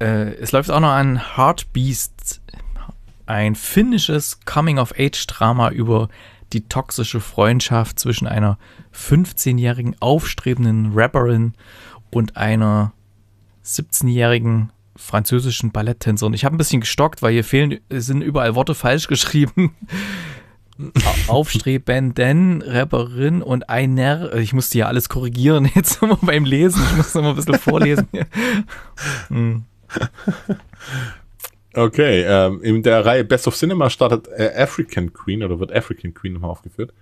äh, es läuft auch noch an Heartbeasts, ein finnisches Coming-of-Age-Drama über die toxische Freundschaft zwischen einer 15-jährigen aufstrebenden Rapperin und einer 17-jährigen französischen Balletttänzer. Und Ich habe ein bisschen gestockt, weil hier fehlen, sind überall Worte falsch <laughs> geschrieben. Aufstrebenden, Rapperin und einer. Äh, ich musste ja alles korrigieren <laughs> jetzt immer beim Lesen. Ich musste immer ein bisschen vorlesen. <laughs> hm. Okay, ähm, in der Reihe Best of Cinema startet äh, African Queen oder wird African Queen nochmal aufgeführt.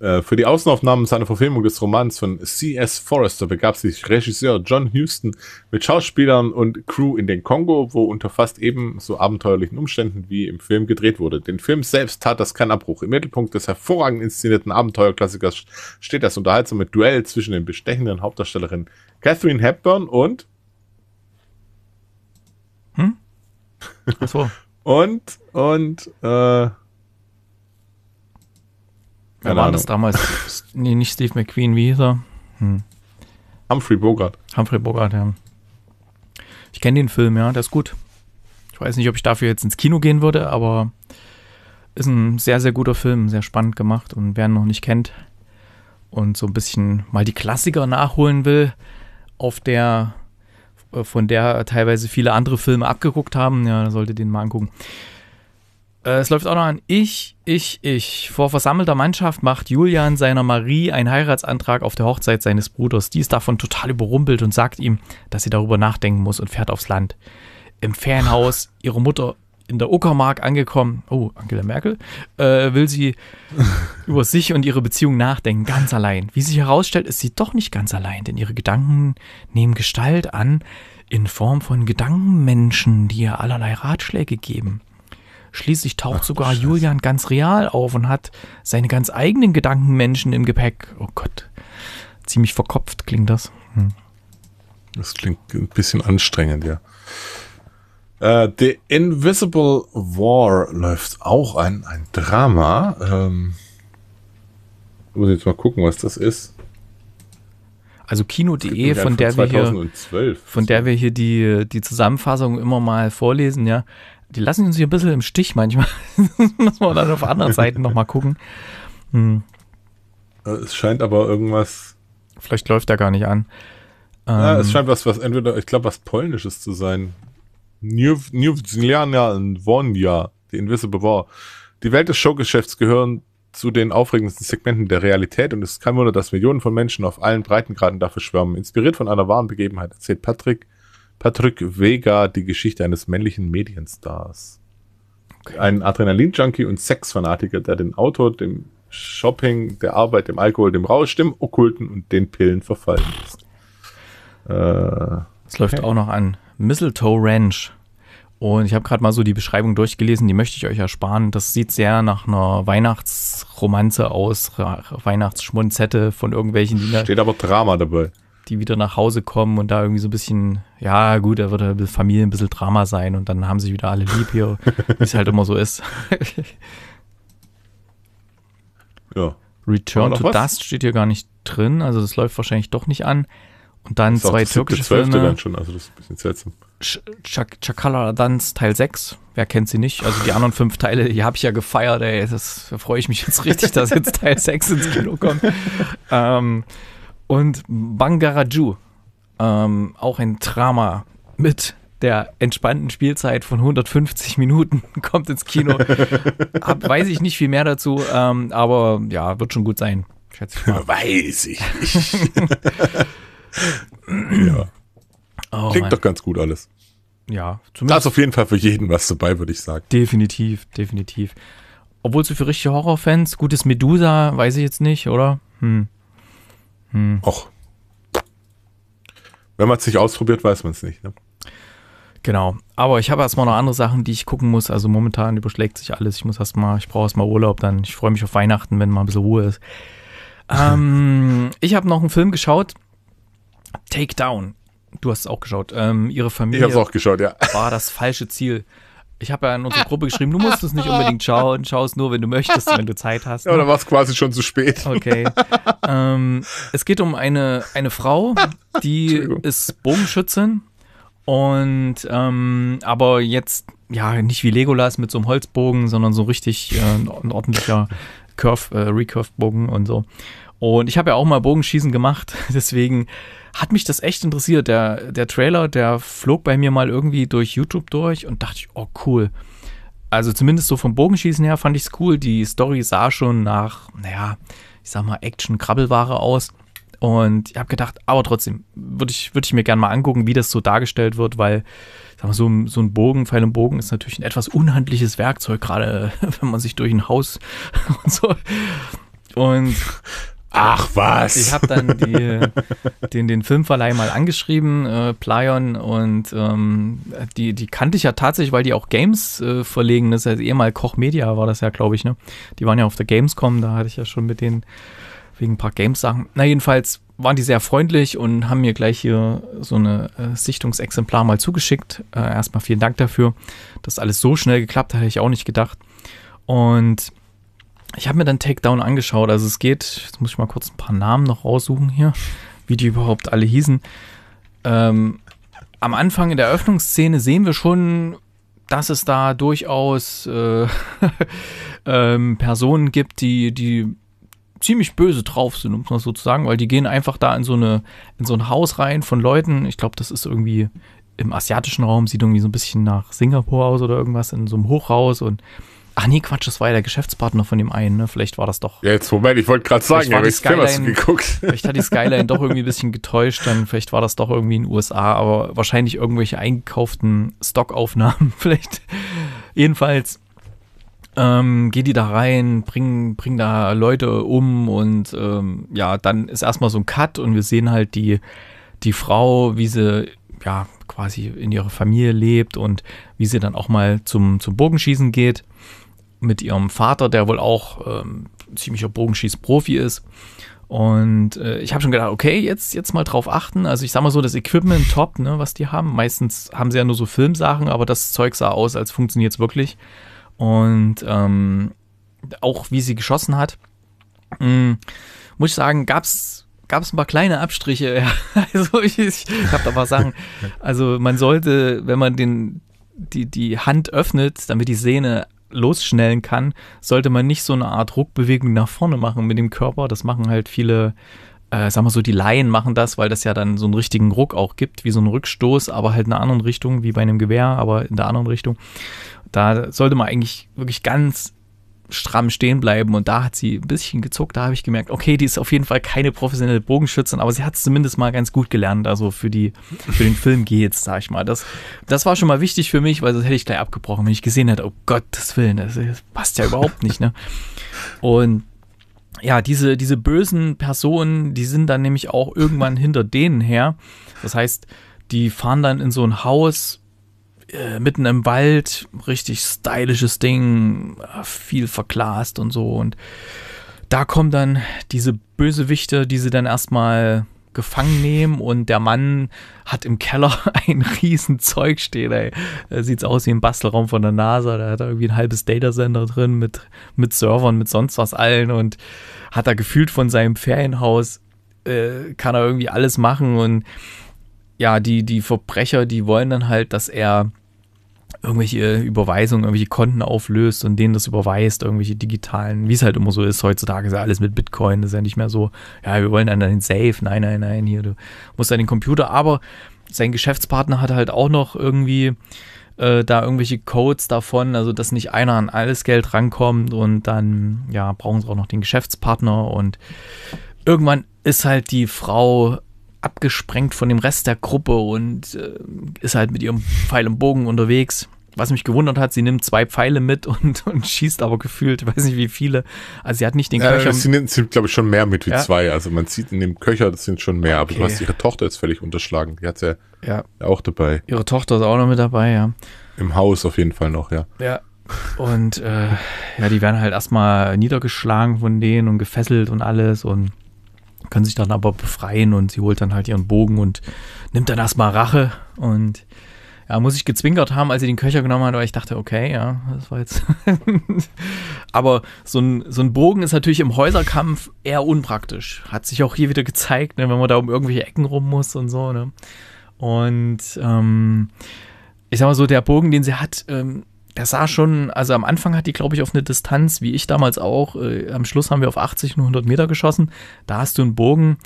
Äh, für die Außenaufnahmen seiner Verfilmung des Romans von C.S. Forrester begab sich Regisseur John Huston mit Schauspielern und Crew in den Kongo, wo unter fast ebenso abenteuerlichen Umständen wie im Film gedreht wurde. Den Film selbst tat das kein Abbruch. Im Mittelpunkt des hervorragend inszenierten Abenteuerklassikers steht das unterhaltsame Duell zwischen den bestechenden Hauptdarstellerinnen Catherine Hepburn und hm? Ach <laughs> und und äh Wer Keine war Ahnung. das damals? nee, nicht Steve McQueen, wie hieß er? Hm. Humphrey Bogart. Humphrey Bogart, ja. Ich kenne den Film, ja, der ist gut. Ich weiß nicht, ob ich dafür jetzt ins Kino gehen würde, aber ist ein sehr, sehr guter Film, sehr spannend gemacht und wer ihn noch nicht kennt und so ein bisschen mal die Klassiker nachholen will, auf der, äh, von der teilweise viele andere Filme abgeguckt haben, ja, sollte den mal angucken. Äh, es läuft auch noch an Ich, ich, ich. Vor versammelter Mannschaft macht Julian seiner Marie einen Heiratsantrag auf der Hochzeit seines Bruders. Die ist davon total überrumpelt und sagt ihm, dass sie darüber nachdenken muss und fährt aufs Land. Im Fernhaus <laughs> ihre Mutter in der Uckermark angekommen, oh, Angela Merkel, äh, will sie <laughs> über sich und ihre Beziehung nachdenken, ganz allein. Wie sich herausstellt, ist sie doch nicht ganz allein, denn ihre Gedanken nehmen Gestalt an in Form von Gedankenmenschen, die ihr allerlei Ratschläge geben. Schließlich taucht Ach, sogar Julian ganz real auf und hat seine ganz eigenen Gedankenmenschen im Gepäck. Oh Gott, ziemlich verkopft klingt das. Hm. Das klingt ein bisschen anstrengend, ja. Äh, The Invisible War läuft auch ein, ein Drama. Ähm, muss jetzt mal gucken, was das ist. Also Kino.de, von der wir hier, von der wir hier die, die Zusammenfassung immer mal vorlesen, ja die lassen uns hier ein bisschen im Stich manchmal. <laughs> Muss man dann auf anderen Seiten nochmal gucken. Hm. Äh, es scheint aber irgendwas. Vielleicht läuft da gar nicht an. Ja, ähm, es scheint was, was entweder, ich glaube, was Polnisches zu sein. New Newziljania und Wonja, die Invisible War. Die Welt des Showgeschäfts gehören zu den aufregendsten Segmenten der Realität und es ist kein Wunder, dass Millionen von Menschen auf allen Breitengraden dafür schwärmen. Inspiriert von einer wahren Begebenheit erzählt Patrick Patrick Vega, die Geschichte eines männlichen Medienstars. Okay. Ein Adrenalin-Junkie und Sexfanatiker, der den Autor dem Shopping, der Arbeit, dem Alkohol, dem Rausch, dem Okkulten und den Pillen verfallen ist. Äh, läuft okay. auch noch an Mistletoe Ranch. Und ich habe gerade mal so die Beschreibung durchgelesen, die möchte ich euch ersparen. Das sieht sehr nach einer Weihnachtsromanze aus, Weihnachtsschmunzette von irgendwelchen. Die Steht aber Drama dabei die wieder nach Hause kommen und da irgendwie so ein bisschen, ja gut, da wird der Familie ein bisschen Drama sein und dann haben sich wieder alle lieb hier, <laughs> wie es halt immer so ist. <laughs> ja. Return to was? Dust steht hier gar nicht drin, also das läuft wahrscheinlich doch nicht an. Und dann das ist zwei das türkische 12. Filme. dann schon, also das ist ein bisschen seltsam. Ch Chak Chakala Dance Teil 6, wer kennt sie nicht? Also die anderen fünf Teile, die habe ich ja gefeiert, ey, das, da freue ich mich jetzt richtig, <laughs> dass jetzt Teil 6 ins Kino kommt. Ähm, und Bangaraju. Ähm, auch ein Drama mit der entspannten Spielzeit von 150 Minuten <laughs> kommt ins Kino. <laughs> Hab, weiß ich nicht viel mehr dazu, ähm, aber ja, wird schon gut sein. Schätze ich mal. <laughs> Weiß ich nicht. ja. Oh, Klingt Mann. doch ganz gut alles. Ja, zumindest. Da ist auf jeden Fall für jeden was dabei, würde ich sagen. Definitiv, definitiv. Obwohl so für richtige Horrorfans, gutes Medusa, weiß ich jetzt nicht, oder? Hm. Hm. Och. Wenn man es nicht ausprobiert, weiß man es nicht. Ne? Genau. Aber ich habe erstmal noch andere Sachen, die ich gucken muss. Also momentan überschlägt sich alles. Ich muss erstmal, ich brauche erstmal Urlaub, dann ich freue mich auf Weihnachten, wenn mal ein bisschen Ruhe ist. <laughs> ähm, ich habe noch einen Film geschaut. Take Down. Du hast es auch geschaut. Ähm, ihre Familie. Ich habe es auch geschaut, ja. War das falsche Ziel. Ich habe ja in unsere ah. Gruppe geschrieben, du musst es nicht ah. unbedingt schauen, schau es nur, wenn du möchtest, wenn du Zeit hast. Ne? Ja, dann war es quasi schon zu spät. Okay. ähm, es geht um eine, eine Frau, die ist Bogenschützin und ähm, aber jetzt, ja, nicht wie Legolas mit so einem Holzbogen, sondern so richtig äh, ein ordentlicher Curve, äh, Recurve-Bogen und so. Und ich habe ja auch mal Bogenschießen gemacht, <laughs> deswegen hat mich das echt interessiert. Der, der Trailer, der flog bei mir mal irgendwie durch YouTube durch und dachte ich, oh cool. Also zumindest so vom Bogenschießen her fand ich es cool. Die Story sah schon nach, naja, ich sag mal, Action-Krabbelware aus. Und ich habe gedacht, aber trotzdem würde ich, würd ich mir gerne mal angucken, wie das so dargestellt wird, weil sag mal, so, so ein Bogen, Pfeil und Bogen ist natürlich ein etwas unhandliches Werkzeug, gerade <laughs> wenn man sich durch ein Haus <laughs> und so. Und Ach was! Ich habe dann die, <laughs> den, den Filmverleih mal angeschrieben, äh, Plyon, und ähm, die, die kannte ich ja tatsächlich, weil die auch Games äh, verlegen. Das ist ja eh Koch Media, war das ja, glaube ich. Ne? Die waren ja auf der Gamescom, da hatte ich ja schon mit denen wegen ein paar Games-Sachen. Na, jedenfalls waren die sehr freundlich und haben mir gleich hier so eine äh, Sichtungsexemplar mal zugeschickt. Äh, erstmal vielen Dank dafür, dass alles so schnell geklappt hätte ich auch nicht gedacht. Und ich habe mir dann Takedown angeschaut. Also es geht, jetzt muss ich mal kurz ein paar Namen noch raussuchen hier, wie die überhaupt alle hießen. Ähm, am Anfang in der Eröffnungsszene sehen wir schon, dass es da durchaus äh, <laughs> ähm, Personen gibt, die, die ziemlich böse drauf sind, um es mal so zu sagen, weil die gehen einfach da in so, eine, in so ein Haus rein von Leuten. Ich glaube, das ist irgendwie im asiatischen Raum, sieht irgendwie so ein bisschen nach Singapur aus oder irgendwas, in so einem Hochhaus und Ach nee, Quatsch, das war ja der Geschäftspartner von dem einen, ne? Vielleicht war das doch. Ja, jetzt Moment, ich wollte gerade sagen, aber ich Skyline, geguckt. <laughs> Vielleicht hat die Skyline doch irgendwie ein bisschen getäuscht, dann vielleicht war das doch irgendwie in den USA, aber wahrscheinlich irgendwelche eingekauften Stockaufnahmen <laughs> vielleicht. Jedenfalls ähm, geht die da rein, bringen bring da Leute um und ähm, ja, dann ist erstmal so ein Cut und wir sehen halt die, die Frau, wie sie ja quasi in ihrer Familie lebt und wie sie dann auch mal zum, zum Bogenschießen geht mit ihrem Vater, der wohl auch ähm, ziemlicher Bogenschießprofi ist. Und äh, ich habe schon gedacht, okay, jetzt, jetzt mal drauf achten. Also ich sag mal so, das Equipment top, ne, was die haben. Meistens haben sie ja nur so Filmsachen, aber das Zeug sah aus, als funktioniert es wirklich. Und ähm, auch wie sie geschossen hat, mh, hm, muss ich sagen, gab es ein paar kleine Abstriche. <laughs> Ja. Also ich, ich habe da paar Sachen. Also man sollte, wenn man den die, die Hand öffnet, damit die Sehne losschnellen kann, sollte man nicht so eine Art Ruckbewegung nach vorne machen mit dem Körper. Das machen halt viele, äh, sagen wir so, die Laien machen das, weil das ja dann so einen richtigen Ruck auch gibt, wie so einen Rückstoß, aber halt in einer anderen Richtung, wie bei einem Gewehr, aber in der anderen Richtung. Da sollte man eigentlich wirklich ganz stramm stehen bleiben und da hat sie ein bisschen gezuckt, da habe ich gemerkt, okay, die ist auf jeden Fall keine professionelle Bogenschützin, aber sie hat es zumindest mal ganz gut gelernt, also für die für den Film geht's, sag ich mal. Das das war schon mal wichtig für mich, weil sonst hätte ich gleich abgebrochen, wenn ich gesehen hätte, oh Gottes Willen, das, das passt ja überhaupt nicht, ne? Und ja, diese, diese bösen Personen, die sind dann nämlich auch irgendwann hinter denen her. Das heißt, die fahren dann in so ein Haus, äh, mitten im Wald, richtig stylisches Ding, viel verglast und so. Und da kommen dann diese Bösewichte, die sie dann erstmal gefangen nehmen und der Mann hat im Keller <laughs> ein riesen Zeug stehen, ey. Sieht's aus wie ein Bastelraum von der NASA, da hat er irgendwie ein halbes Datacenter drin mit, mit Servern, mit sonst was allen und hat da gefühlt von seinem Ferienhaus, äh, kann er irgendwie alles machen und ja, die, die Verbrecher, die wollen dann halt, dass er irgendwelche äh, Überweisungen, irgendwelche Konten auflöst und denen das überweist, irgendwelche digitalen, wie es halt immer so ist, heutzutage ist ja alles mit Bitcoin, das ist ja nicht mehr so, ja, wir wollen einen den Safe, nein, nein, nein, hier, du musst an den Computer, aber sein Geschäftspartner hat halt auch noch irgendwie äh, da irgendwelche Codes davon, also dass nicht einer an alles Geld rankommt und dann, ja, brauchen sie auch noch den Geschäftspartner und irgendwann ist halt die Frau abgesprengt von dem Rest der Gruppe und äh, ist halt mit ihrem Pfeil und Bogen unterwegs. Was mich gewundert hat, sie nimmt zwei Pfeile mit <laughs> und, und schießt aber gefühlt, weiß nicht wie viele. Also sie hat nicht den ja, äh, Köcher. Sie nimmt, nimmt glaube ich, schon mehr mit wie ja? zwei. Also man sieht in dem Köcher, das sind schon mehr. Okay. Aber du hast ihre Tochter jetzt völlig unterschlagen. Die hat ja, ja auch dabei. Ihre Tochter ist auch noch mit dabei, ja. Im Haus auf jeden Fall noch, ja. Ja, und äh, ja, die werden halt erstmal niedergeschlagen von denen und gefesselt und alles und kann sich dann aber befreien und sie holt dann halt ihren Bogen und nimmt dann erstmal Rache und ja, muss ich gezwinkert haben, als sie den Köcher genommen hat, weil ich dachte, okay, ja, das war jetzt. <laughs> Aber so ein, so ein Bogen ist natürlich im Häuserkampf eher unpraktisch. Hat sich auch hier wieder gezeigt, ne, wenn man da um irgendwelche Ecken rum muss und so. Ne? Und ähm, ich sag mal so, der Bogen, den sie hat, ähm, der sah schon, also am Anfang hat die, glaube ich, auf eine Distanz, wie ich damals auch, äh, am Schluss haben wir auf 80 und 100 Meter geschossen. Da hast du einen Bogen,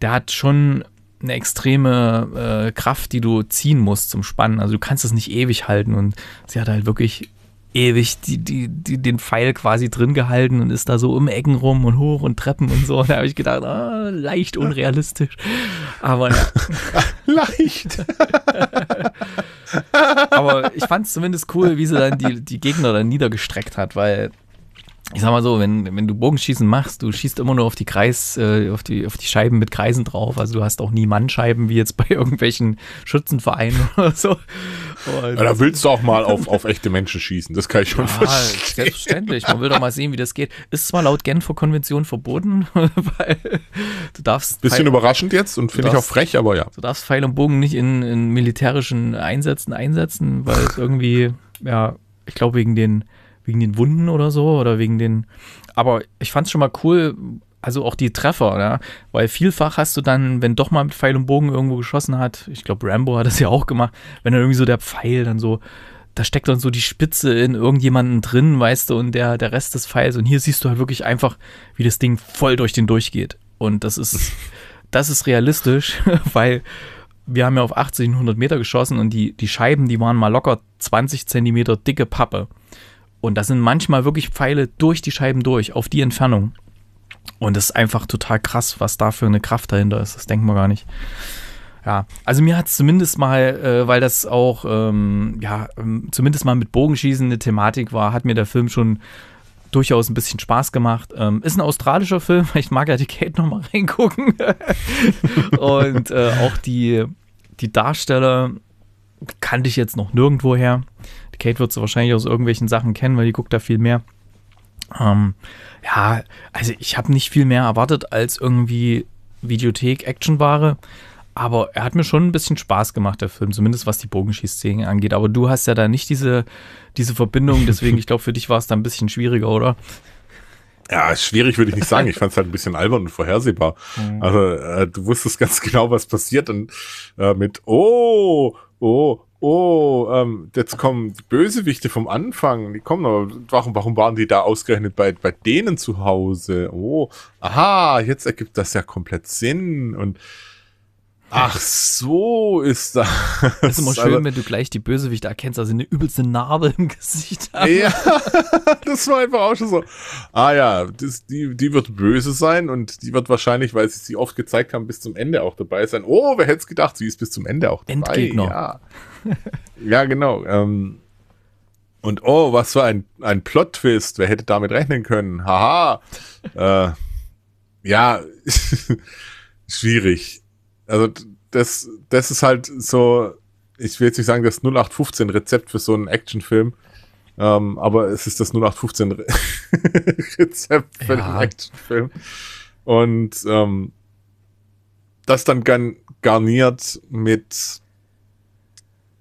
der hat schon eine extreme äh, Kraft, die du ziehen musst zum Spannen. Also du kannst es nicht ewig halten und sie hat halt wirklich ewig die, die, die, den Pfeil quasi drin gehalten und ist da so um Ecken rum und hoch und Treppen und so. Und da habe ich gedacht, ah, leicht unrealistisch. Aber ja. <laughs> leicht. <laughs> Aber ich fand es zumindest cool, wie sie dann die, die Gegner dann niedergestreckt hat, weil ich sag mal so, wenn, wenn du Bogenschießen machst, du schießt immer nur auf die Kreis, äh, auf, die, auf die Scheiben mit Kreisen drauf. Also du hast auch nie Mannscheiben wie jetzt bei <laughs> irgendwelchen Schützenvereinen oder so. Ja, oh, da willst du auch mal auf, auf echte Menschen schießen, das kann ich schon ja, verstehen. Selbstverständlich, man will doch mal sehen, wie das geht. Ist zwar laut Genfer Konvention verboten, <laughs> weil du darfst. Bisschen Pfeil, überraschend jetzt und finde ich auch frech, aber ja. Du darfst Pfeil und Bogen nicht in, in militärischen Einsätzen einsetzen, weil es irgendwie, ja, ich glaube, wegen den, wegen den Wunden oder so oder wegen den. Aber ich fand es schon mal cool, also auch die Treffer, ja? weil vielfach hast du dann, wenn doch mal mit Pfeil und Bogen irgendwo geschossen hat, ich glaube Rambo hat das ja auch gemacht, wenn dann irgendwie so der Pfeil dann so, da steckt dann so die Spitze in irgendjemanden drin, weißt du, und der, der Rest des Pfeils und hier siehst du halt wirklich einfach, wie das Ding voll durch den durchgeht und das ist, das ist realistisch, <laughs> weil wir haben ja auf 1800 Meter geschossen und die, die Scheiben, die waren mal locker 20 Zentimeter dicke Pappe. Und da sind manchmal wirklich Pfeile durch die Scheiben durch, auf die Entfernung. Und es ist einfach total krass, was da für eine Kraft dahinter ist. Das denkt man gar nicht. Ja, also mir hat es zumindest mal, äh, weil das auch, ähm, ja, ähm, zumindest mal mit Bogenschießen eine Thematik war, hat mir der Film schon durchaus ein bisschen Spaß gemacht. Ähm, ist ein australischer Film, <laughs> ich mag ja die Kate nochmal reingucken. <laughs> Und äh, auch die, die Darsteller kannte ich jetzt noch nirgendwo her. Die Kate wird sie wahrscheinlich aus irgendwelchen Sachen kennen, weil die guckt da viel mehr. Ähm, ja, also ich habe nicht viel mehr erwartet als irgendwie Videothek-Actionware. Aber er hat mir schon ein bisschen Spaß gemacht, der Film, zumindest was die Bogenschießszenen angeht. Aber du hast ja da nicht diese, diese Verbindung, <laughs> deswegen, ich glaube, für dich war es da ein bisschen schwieriger, oder? Ja, schwierig würde ich nicht sagen. Ich fand es halt ein bisschen albern und vorhersehbar. Mhm. Also äh, du wusstest ganz <laughs> genau, was passiert und äh, mit Oh, oh, oh, ähm, jetzt kommen die Bösewichte vom Anfang, die kommen, aber warum, warum waren die da ausgerechnet bei, bei denen zu Hause? Oh, aha, jetzt ergibt das ja komplett Sinn und Ach, so ist das. Das ist immer schön, also, wenn du gleich die Bösewichte erkennst, also eine übelste Narbe im Gesicht haben. Ja, <laughs> das war einfach auch schon so. Ah ja, das, die, die wird böse sein und die wird wahrscheinlich, weil sie sie oft gezeigt haben, bis zum Ende auch dabei sein. Oh, wer hätte es gedacht, sie ist bis zum Ende auch dabei. Endgegner. Ja, ja genau. Ähm, und oh, was für ein, ein Plot-Twist. Wer hätte damit rechnen können? Haha. äh, ja, <laughs> schwierig. Also das, das ist halt so, ich will jetzt nicht sagen, das 0815-Rezept für so einen Actionfilm, ähm, aber es ist das 0815-Rezept <laughs> für ja. einen Actionfilm. Und ähm, das dann garniert mit,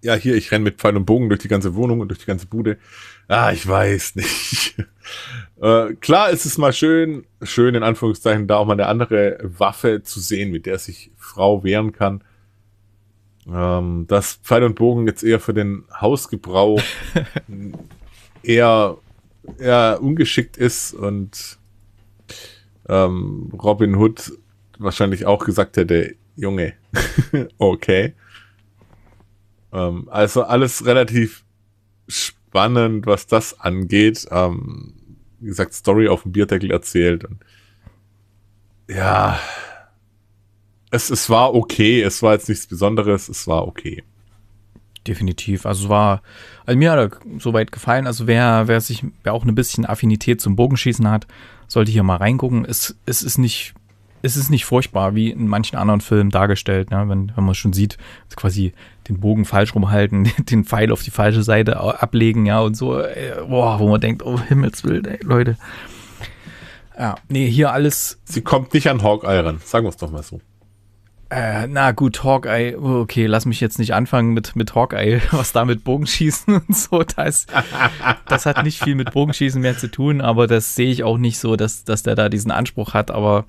ja, hier, ich renne mit Pfeil und Bogen durch die ganze Wohnung und durch die ganze Bude. Ah, ich weiß nicht. Äh, klar ist es mal schön, schön in Anführungszeichen, da auch mal eine andere Waffe zu sehen, mit der sich Frau wehren kann. Ähm, dass Pfeil und Bogen jetzt eher für den Hausgebrauch <laughs> eher, eher ungeschickt ist und ähm, Robin Hood wahrscheinlich auch gesagt hätte, Junge, <laughs> okay. Ähm, also alles relativ spannend, was das angeht. Ähm, wie gesagt, Story auf dem Bierdeckel erzählt. Und ja, es, es war okay. Es war jetzt nichts Besonderes. Es war okay. Definitiv. Also war, also mir hat er soweit gefallen. Also wer, wer sich, wer auch ein bisschen Affinität zum Bogenschießen hat, sollte hier mal reingucken. Es, es ist nicht, es ist nicht furchtbar, wie in manchen anderen Filmen dargestellt, ne? wenn, wenn man es schon sieht, quasi den Bogen falsch rumhalten, <laughs> den Pfeil auf die falsche Seite ablegen, ja, und so, äh, boah, wo man denkt, oh Himmelswild, ey, Leute. Ja, nee, hier alles. Sie kommt nicht an Hawkeye ran, sagen wir es doch mal so. Äh, na gut, Hawkeye, okay, lass mich jetzt nicht anfangen mit, mit Hawkeye, <laughs> was da mit Bogenschießen <laughs> und so, das, das hat nicht viel mit Bogenschießen mehr zu tun, aber das sehe ich auch nicht so, dass, dass der da diesen Anspruch hat, aber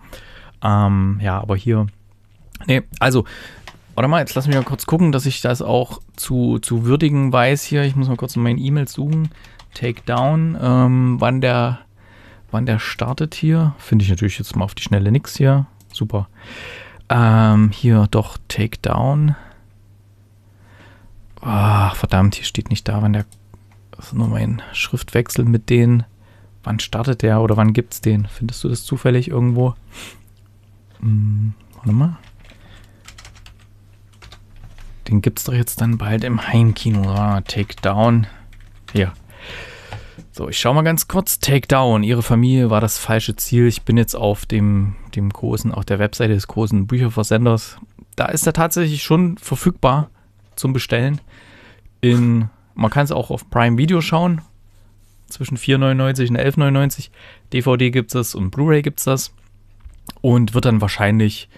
ähm, ja, aber hier, nee, also Warte mal, jetzt lass mich mal kurz gucken, dass ich das auch zu, zu würdigen weiß hier. Ich muss mal kurz in meinen e mail suchen. Takedown, ähm, wann der wann der startet hier. Finde ich natürlich jetzt mal auf die Schnelle nix hier. Super. Ähm, hier doch Takedown. Ach, verdammt, hier steht nicht da, wann der. Das ist nur mein Schriftwechsel mit denen. Wann startet der oder wann gibt's den? Findest du das zufällig irgendwo? Hm, warte mal. Den gibt es doch jetzt dann bald im Heimkino. Ah, Takedown. Ja. So, ich schaue mal ganz kurz. Takedown. Ihre Familie war das falsche Ziel. Ich bin jetzt auf dem, dem großen, auf der Webseite des großen Bücherversenders. Da ist er tatsächlich schon verfügbar zum Bestellen. In, man kann es auch auf Prime Video schauen. Zwischen 4,99 und 11,99. DVD gibt es das und Blu-ray gibt es das. Und wird dann wahrscheinlich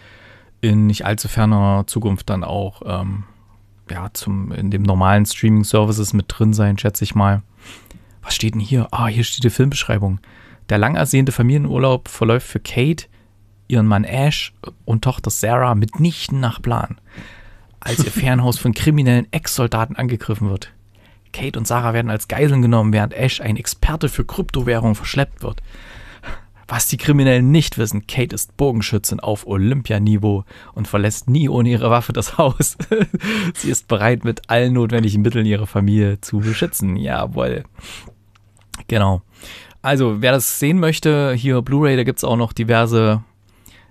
in nicht allzu ferner Zukunft dann auch ähm, ja, zum, in dem normalen Streaming-Services mit drin sein, schätze ich mal. Was steht denn hier? Ah, hier steht die Filmbeschreibung. Der lang ersehnte Familienurlaub verläuft für Kate, ihren Mann Ash und Tochter Sarah mitnichten nach Plan, als ihr <laughs> Fernhaus von kriminellen Ex-Soldaten angegriffen wird. Kate und Sarah werden als Geiseln genommen, während Ash, ein Experte für Kryptowährungen, verschleppt wird. Was die Kriminellen nicht wissen, Kate ist Bogenschützin auf Olympianiveau und verlässt nie ohne ihre Waffe das <laughs> Haus. Sie ist bereit, mit allen notwendigen Mitteln ihre Familie zu beschützen. Jawohl. Genau. Also, wer das sehen möchte, hier Blu-ray, da gibt es auch noch diverse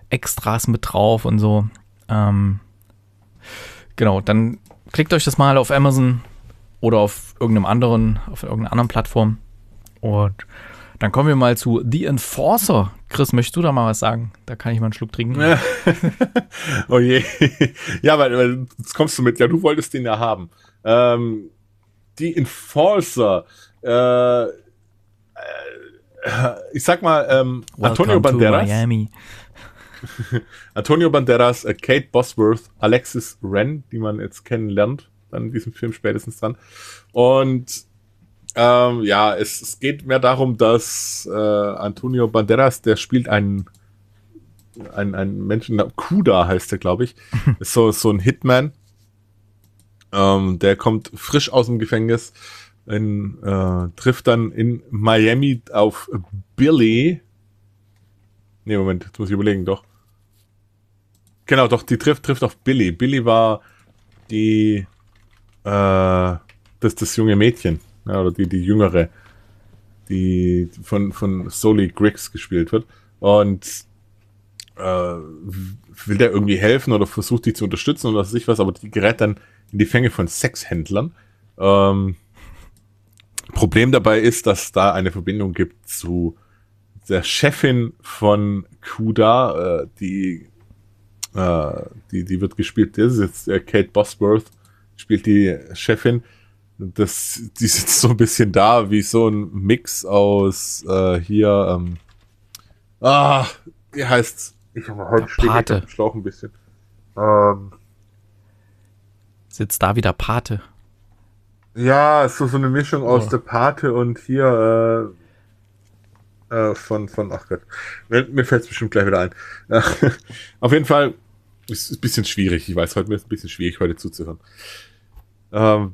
Extras mit drauf und so. Ähm, genau, dann klickt euch das mal auf Amazon oder auf irgendeinem anderen, auf irgendeiner anderen Plattform. Und dann kommen wir mal zu The Enforcer. Chris, möchtest du da mal was sagen? Da kann ich mal einen Schluck trinken. <laughs> oh je. Ja, weil, weil jetzt kommst du mit. Ja, du wolltest den ja haben. Ähm, The Enforcer. Äh, äh ich sag mal, ähm, <laughs> Antonio Banderas. Miami. Antonio Banderas, Kate Bosworth, Alexis Wren, die man jetzt kennenlernt, dann in diesem Film spätestens dran. Und ähm, ja, es, es, geht mehr darum, dass äh, Antonio Banderas, der spielt einen, einen, einen Menschen, Kuda heißt der, glaube ich, <laughs> ist so, so ein Hitman. Ähm, der kommt frisch aus dem Gefängnis, in, äh, trifft dann in Miami auf Billy. Ne, Moment, jetzt muss ich überlegen, doch. Genau, doch, die trifft, trifft auf Billy. Billy war die, äh, das, das junge Mädchen ja, oder die, die jüngere, die von, von Soli Griggs gespielt wird. Und äh, will der irgendwie helfen oder versucht die zu unterstützen oder was weiß ich was, aber die gerät dann in die Fänge von Sexhändlern. Ähm, Problem dabei ist, dass da eine Verbindung gibt zu der Chefin von Kuda, äh, die, äh, die, die wird gespielt, das ist jetzt äh, Kate Bosworth, spielt die Chefin, das, die sitzt so ein bisschen da, wie so ein Mix aus äh, hier, ähm, ah, wie heißt's? Ich habe heute Pate. Schlauch ein bisschen. Ähm, Sitzt da wieder Pate. Ja, so, so eine Mischung aus oh. der Pate und hier äh, äh, von, von, ach Gott, mir, mir fällt es bestimmt gleich wieder ein. <laughs> Auf jeden Fall ist es ein bisschen schwierig, ich weiß, heute mir ist ein bisschen schwierig, heute zuzuhören. Ähm,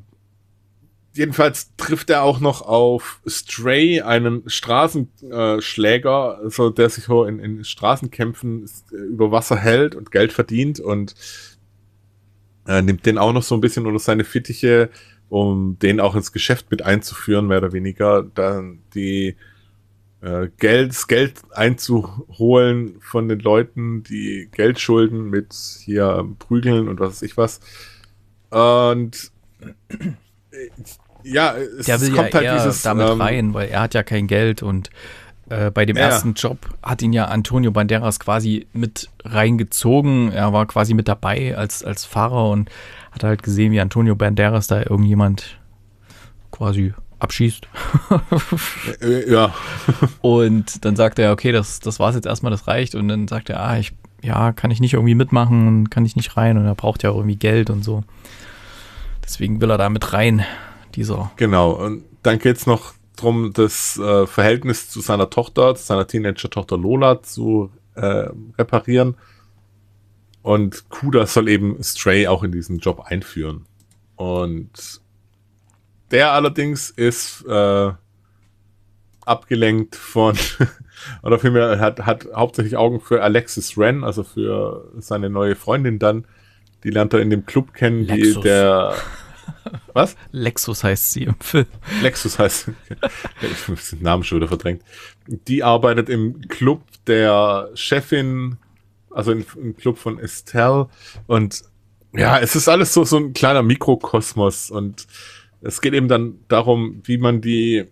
jedenfalls trifft er auch noch auf Stray, einen Straßenschläger, äh, so der sich in, in Straßenkämpfen äh, über Wasser hält und Geld verdient und äh, nimmt den auch noch so ein bisschen unter seine Fittiche, um den auch ins Geschäft mit einzuführen, mehr oder weniger. Dann die äh, Geld, das Geld einzuholen von den Leuten, die Geld schulden mit hier Prügeln und was weiß ich was. Und äh, ja, es, der will kommt ja halt dieses, damit ähm, rein, weil er hat ja kein Geld und äh, bei dem ja. ersten Job hat ihn ja Antonio Banderas quasi mit reingezogen. Er war quasi mit dabei als, als Fahrer und hat halt gesehen, wie Antonio Banderas da irgendjemand quasi abschießt. <laughs> Äh, ja. <laughs> Und dann sagt er, okay, das, das es jetzt erstmal, das reicht. Und dann sagt er, ah, ich, ja, kann ich nicht irgendwie mitmachen und kann ich nicht rein und er braucht ja irgendwie Geld und so. Deswegen will er da mit rein, dieser. Genau, und dann geht es noch darum, das äh, Verhältnis zu seiner Tochter, zu seiner Teenager-Tochter Lola zu äh, reparieren. Und Kuda soll eben Stray auch in diesen Job einführen. Und der allerdings ist äh, abgelenkt von, <laughs> oder vielmehr hat, hat hauptsächlich Augen für Alexis Wren, also für seine neue Freundin dann, die lernt er in dem Club kennen, Lexus. die der. <laughs> Was? Lexus heißt sie im Film. Lexus heißt. ich habe den <laughs> Namen schon wieder verdrängt. Die arbeitet im Club der Chefin, also im Club von Estelle. Und ja, es ist alles so, so ein kleiner Mikrokosmos. Und es geht eben dann darum, wie man die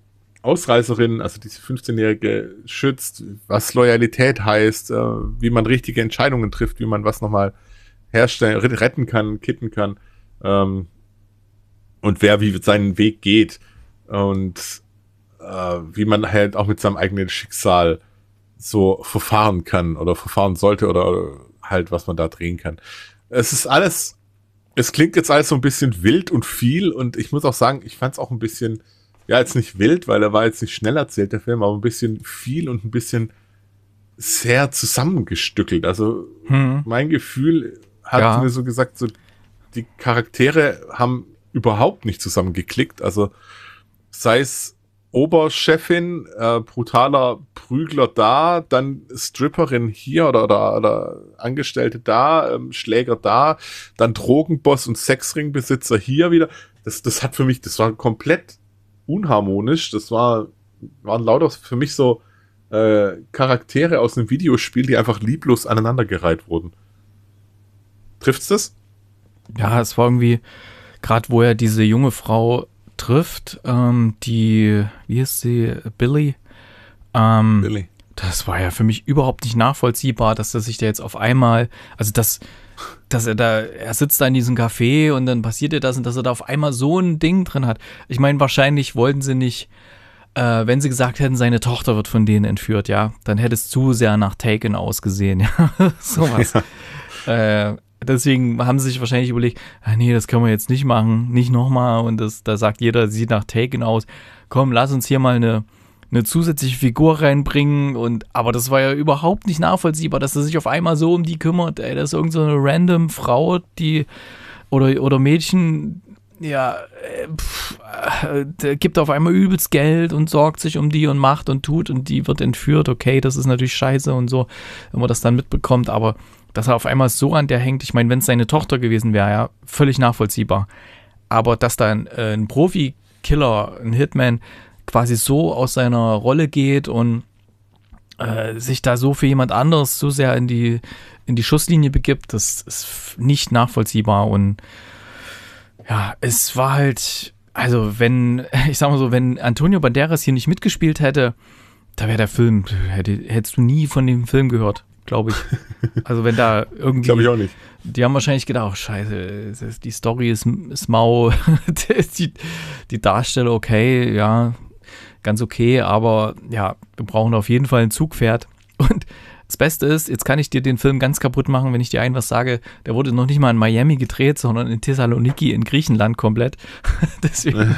Ausreißerin, also diese 15-Jährige, schützt, was Loyalität heißt, äh, wie man richtige Entscheidungen trifft, wie man was nochmal herstellen, retten kann, kitten kann. Ähm, und wer wie seinen Weg geht und äh, wie man halt auch mit seinem eigenen Schicksal so verfahren kann oder verfahren sollte oder halt, was man da drehen kann. Es ist alles, es klingt jetzt alles so ein bisschen wild und viel und ich muss auch sagen, ich fand es auch ein bisschen, ja, jetzt nicht wild, weil er war jetzt nicht schnell erzählt, der Film, aber ein bisschen viel und ein bisschen sehr zusammengestückelt. Also hm. mein Gefühl hat ja. mir so gesagt, so die Charaktere haben überhaupt nicht zusammengeklickt. Also sei es Oberchefin, äh, brutaler Prügler da, dann Stripperin hier oder, oder, oder Angestellte da, ähm, Schläger da, dann Drogenboss und Sexringbesitzer hier wieder. Das, das hat für mich, das war komplett unharmonisch. Das war, waren lauter für mich so äh, Charaktere aus einem Videospiel, die einfach lieblos aneinandergereiht wurden. Trifft es das? Ja, es war irgendwie, gerade wo er diese junge Frau trifft, ähm, die, wie ist sie, Billy? Ähm, Billy. Das war ja für mich überhaupt nicht nachvollziehbar, dass er sich da jetzt auf einmal, also das, dass er da, er sitzt da in diesem Café und dann passiert ihr das und dass er da auf einmal so ein Ding drin hat. Ich meine, wahrscheinlich wollten sie nicht, äh, wenn sie gesagt hätten, seine Tochter wird von denen entführt, ja, dann hätte es zu sehr nach Taken ausgesehen, <laughs> ja, sowas. Ja. Äh, deswegen haben sie sich wahrscheinlich überlegt, ah, nee, das können wir jetzt nicht machen, nicht nochmal. Und das, da sagt jeder, sieht nach Taken aus. Komm, lass uns hier mal eine, eine zusätzliche Figur reinbringen. Und, aber das war ja überhaupt nicht nachvollziehbar, dass er sich auf einmal so um die kümmert. Ey, das ist irgendeine so random Frau, die oder, oder Mädchen, ja, äh, pff, äh, gibt auf einmal übelst Geld und sorgt sich um die und macht und tut und die wird entführt. Okay, das ist natürlich scheiße und so, wenn man das dann mitbekommt, aber dass er auf einmal so an der hängt. Ich meine, wenn es seine Tochter gewesen wäre, ja, völlig nachvollziehbar. Aber dass da ein, äh, ein Profi-Killer, ein Hitman, quasi so aus seiner Rolle geht und äh, sich da so für jemand anderes so sehr in die, in die Schusslinie begibt, das ist nicht nachvollziehbar. Und ja, es war halt, also wenn, <laughs> ich sag mal so, wenn Antonio Banderas hier nicht mitgespielt hätte, da wäre der Film, hätte, hättest du nie von dem Film gehört glaube ich. Also wenn da irgendwie. glaube ich auch nicht. Die haben wahrscheinlich gedacht, oh, scheiße, die Story ist, ist mau, <laughs> die, die Darsteller okay, ja, ganz okay, aber ja, wir brauchen auf jeden Fall ein Zugpferd. <laughs> Und das Beste ist, jetzt kann ich dir den Film ganz kaputt machen, wenn ich dir ein was sage. Der wurde noch nicht mal in Miami gedreht, sondern in Thessaloniki in Griechenland komplett. <laughs> Deswegen.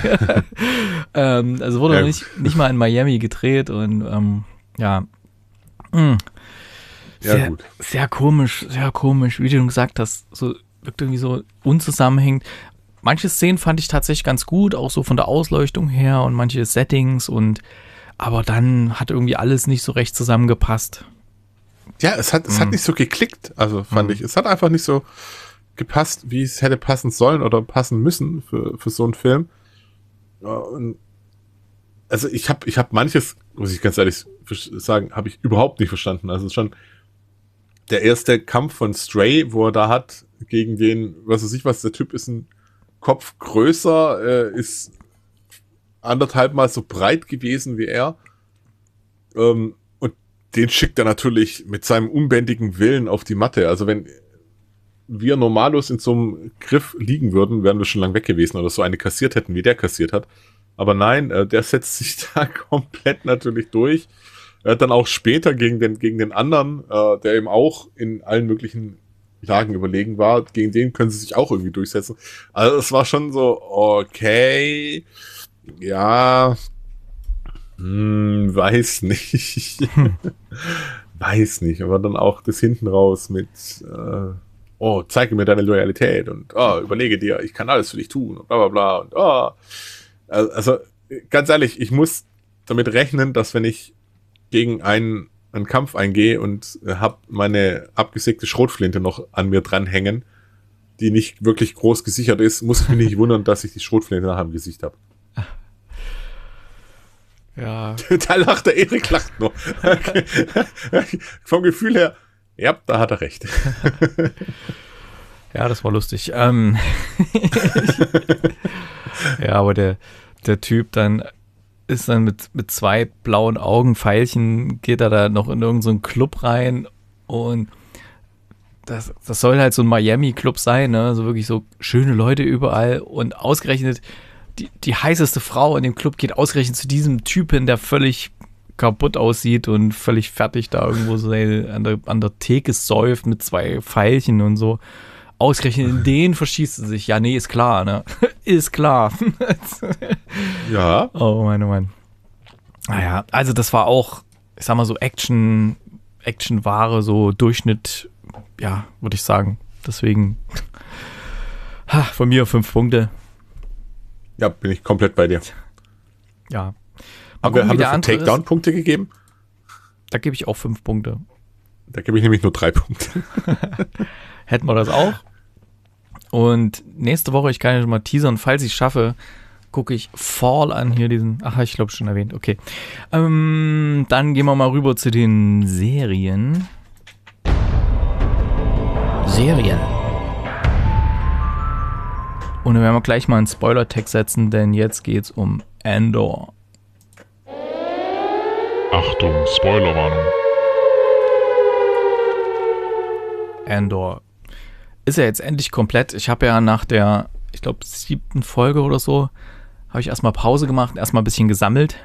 ähm, also wurde ja. nicht, nicht mal in Miami gedreht und ähm, ja. Mm sehr, ja, gut. sehr komisch, sehr komisch, wie du gesagt hast, so wirkt irgendwie so unzusammenhängend. Manche Szenen fand ich tatsächlich ganz gut, auch so von der Ausleuchtung her und manche Settings und aber dann hat irgendwie alles nicht so recht zusammengepasst. Ja, es hat, es hat mhm. nicht so geklickt, also fand mhm. ich. Es hat einfach nicht so gepasst, wie es hätte passen sollen oder passen müssen für, für so einen Film. Und also ich habe ich hab manches, muss ich ganz ehrlich sagen, habe ich überhaupt nicht verstanden. Also schon der erste Kampf von Stray, wo er da hat, gegen den, was weiß ich was, der Typ ist ein Kopf größer, äh, ist anderthalb Mal so breit gewesen wie er. Ähm, und den schickt er natürlich mit seinem unbändigen Willen auf die Matte. Also wenn wir normalos in so einem Griff liegen würden, wären wir schon lang weg gewesen oder so eine kassiert hätten, wie der kassiert hat. Aber nein, äh, der setzt sich <laughs> da komplett natürlich durch. Er hat dann auch später gegen den, gegen den anderen, äh, der eben auch in allen möglichen Lagen überlegen war, gegen den können sie sich auch irgendwie durchsetzen. Also es war schon so, okay, ja, hm, weiß nicht. <laughs> weiß nicht, aber dann auch das hinten raus mit, äh, oh, zeige mir deine Loyalität und oh, überlege dir, ich kann alles für dich tun und bla bla bla und oh. Also ganz ehrlich, ich muss damit rechnen, dass wenn ich gegen einen, einen Kampf eingehe und äh, habe meine abgesägte Schrotflinte noch an mir dranhängen, die nicht wirklich groß gesichert ist, muss ich mich nicht wundern, dass ich die Schrotflinte nachher im Gesicht habe. Ja. <laughs> da lacht der Erik lacht nur. <laughs> Vom Gefühl her, ja, da hat er recht. <laughs> ja, das war lustig. Ähm ja, aber der, der Typ dann ist dann mit, mit zwei blauen Augen, Pfeilchen, geht er da noch in irgendeinen so Club rein und das, das soll halt so ein Miami-Club sein, ne? So also wirklich so schöne Leute überall und ausgerechnet die, die heißeste Frau in dem Club geht ausgerechnet zu diesem Typen, der völlig kaputt aussieht und völlig fertig da irgendwo so an der, an der Theke säuft mit zwei Pfeilchen und so. Ausgerechnet in <laughs> den verschießt sie sich. Ja, nee, ist klar, ne? ist klar. <laughs> ja. Oh, mein, oh mein. Naja, also das war auch, ich sag mal so Action, Actionware, so Durchschnitt, ja, würde ich sagen. Deswegen <laughs> ha, von mir fünf Punkte. Ja, bin ich komplett bei dir. Ja. Aber gucken, haben wir, haben wir Takedown-Punkte gegeben? Da gebe ich auch fünf Punkte. Da gebe ich nämlich nur drei Punkte. <laughs> Hätten wir das auch? Und nächste Woche, ich kann ja schon mal teasern, falls ich schaffe, gucke ich Fall an hier diesen. Ach, ich glaube schon erwähnt. Okay. Ähm, dann gehen wir mal rüber zu den Serien. Serien. Und dann werden wir gleich mal einen Spoiler-Tag setzen, denn jetzt geht's um Andor. Achtung, Spoilerwarnung. Andor ist ja jetzt endlich komplett. Ich habe ja nach der, ich glaube, siebten Folge oder so, habe ich erstmal Pause gemacht, erstmal ein bisschen gesammelt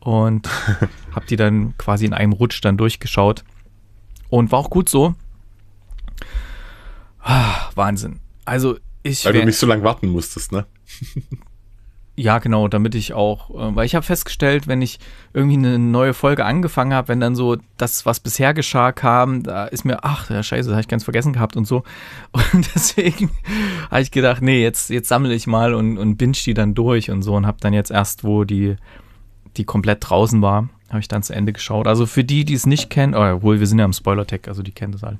und <laughs> habe die dann quasi in einem Rutsch dann durchgeschaut. Und war auch gut so. Ah, Wahnsinn. Also ich. Weil du nicht so lange warten musstest, ne? <laughs> Ja, genau, damit ich auch, äh, weil ich habe festgestellt, wenn ich irgendwie eine neue Folge angefangen habe, wenn dann so das, was bisher geschah, kam, da ist mir, ach, ja, scheiße, das habe ich ganz vergessen gehabt und so. <laughs> Und deswegen habe ich gedacht, nee, jetzt, jetzt sammle ich mal und, und binge die dann durch und so und habe dann jetzt erst, wo die, die komplett draußen war, habe ich dann zu Ende geschaut. Also für die, die es nicht kennen, oh, obwohl wir sind ja im Spoiler-Tag, also die kennen das alle.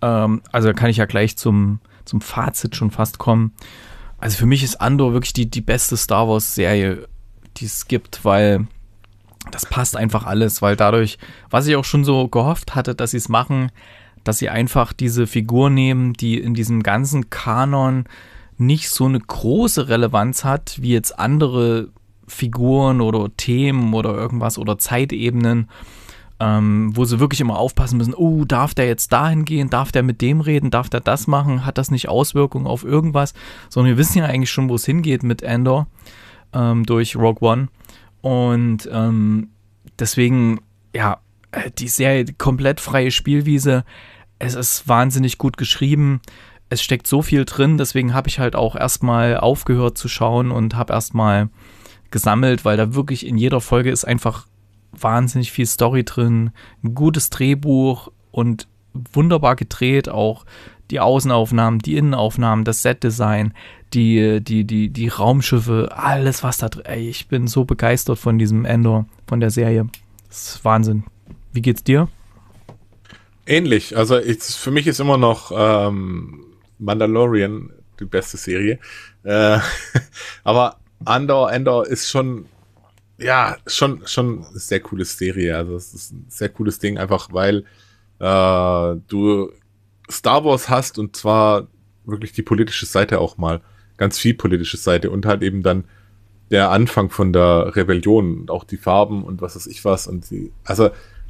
Ähm, also kann ich ja gleich zum, zum Fazit schon fast kommen also für mich ist Andor wirklich die, die beste Star Wars-Serie, die es gibt, weil das passt einfach alles, weil dadurch, was ich auch schon so gehofft hatte, dass sie es machen, dass sie einfach diese Figur nehmen, die in diesem ganzen Kanon nicht so eine große Relevanz hat, wie jetzt andere Figuren oder Themen oder irgendwas oder Zeitebenen ähm, wo sie wirklich immer aufpassen müssen, oh, darf der jetzt dahin gehen, darf der mit dem reden, darf der das machen, hat das nicht Auswirkungen auf irgendwas, sondern wir wissen ja eigentlich schon, wo es hingeht mit Endor ähm, durch Rogue One und ähm, deswegen, ja, äh, die Serie, die komplett freie Spielwiese, es ist wahnsinnig gut geschrieben, es steckt so viel drin, deswegen habe ich halt auch erstmal aufgehört zu schauen und habe erstmal gesammelt, weil da wirklich in jeder Folge ist einfach wahnsinnig viel Story drin, ein gutes Drehbuch und wunderbar gedreht auch die Außenaufnahmen, die Innenaufnahmen, das Setdesign, die, die, die, die Raumschiffe, alles was da drin. Ey, ich bin so begeistert von diesem Endor, von der Serie. Das ist Wahnsinn. Wie geht's dir? Ähnlich. Also ich, für mich ist immer noch ähm, Mandalorian die beste Serie. Äh, <laughs> aber Andor, Andor ist schon ja, schon, schon sehr coole Serie. Also es ist ein sehr cooles Ding, einfach weil äh, du Star Wars hast und zwar wirklich die politische Seite auch mal. Ganz viel politische Seite und halt eben dann der Anfang von der Rebellion und auch die Farben und was weiß ich was und die, also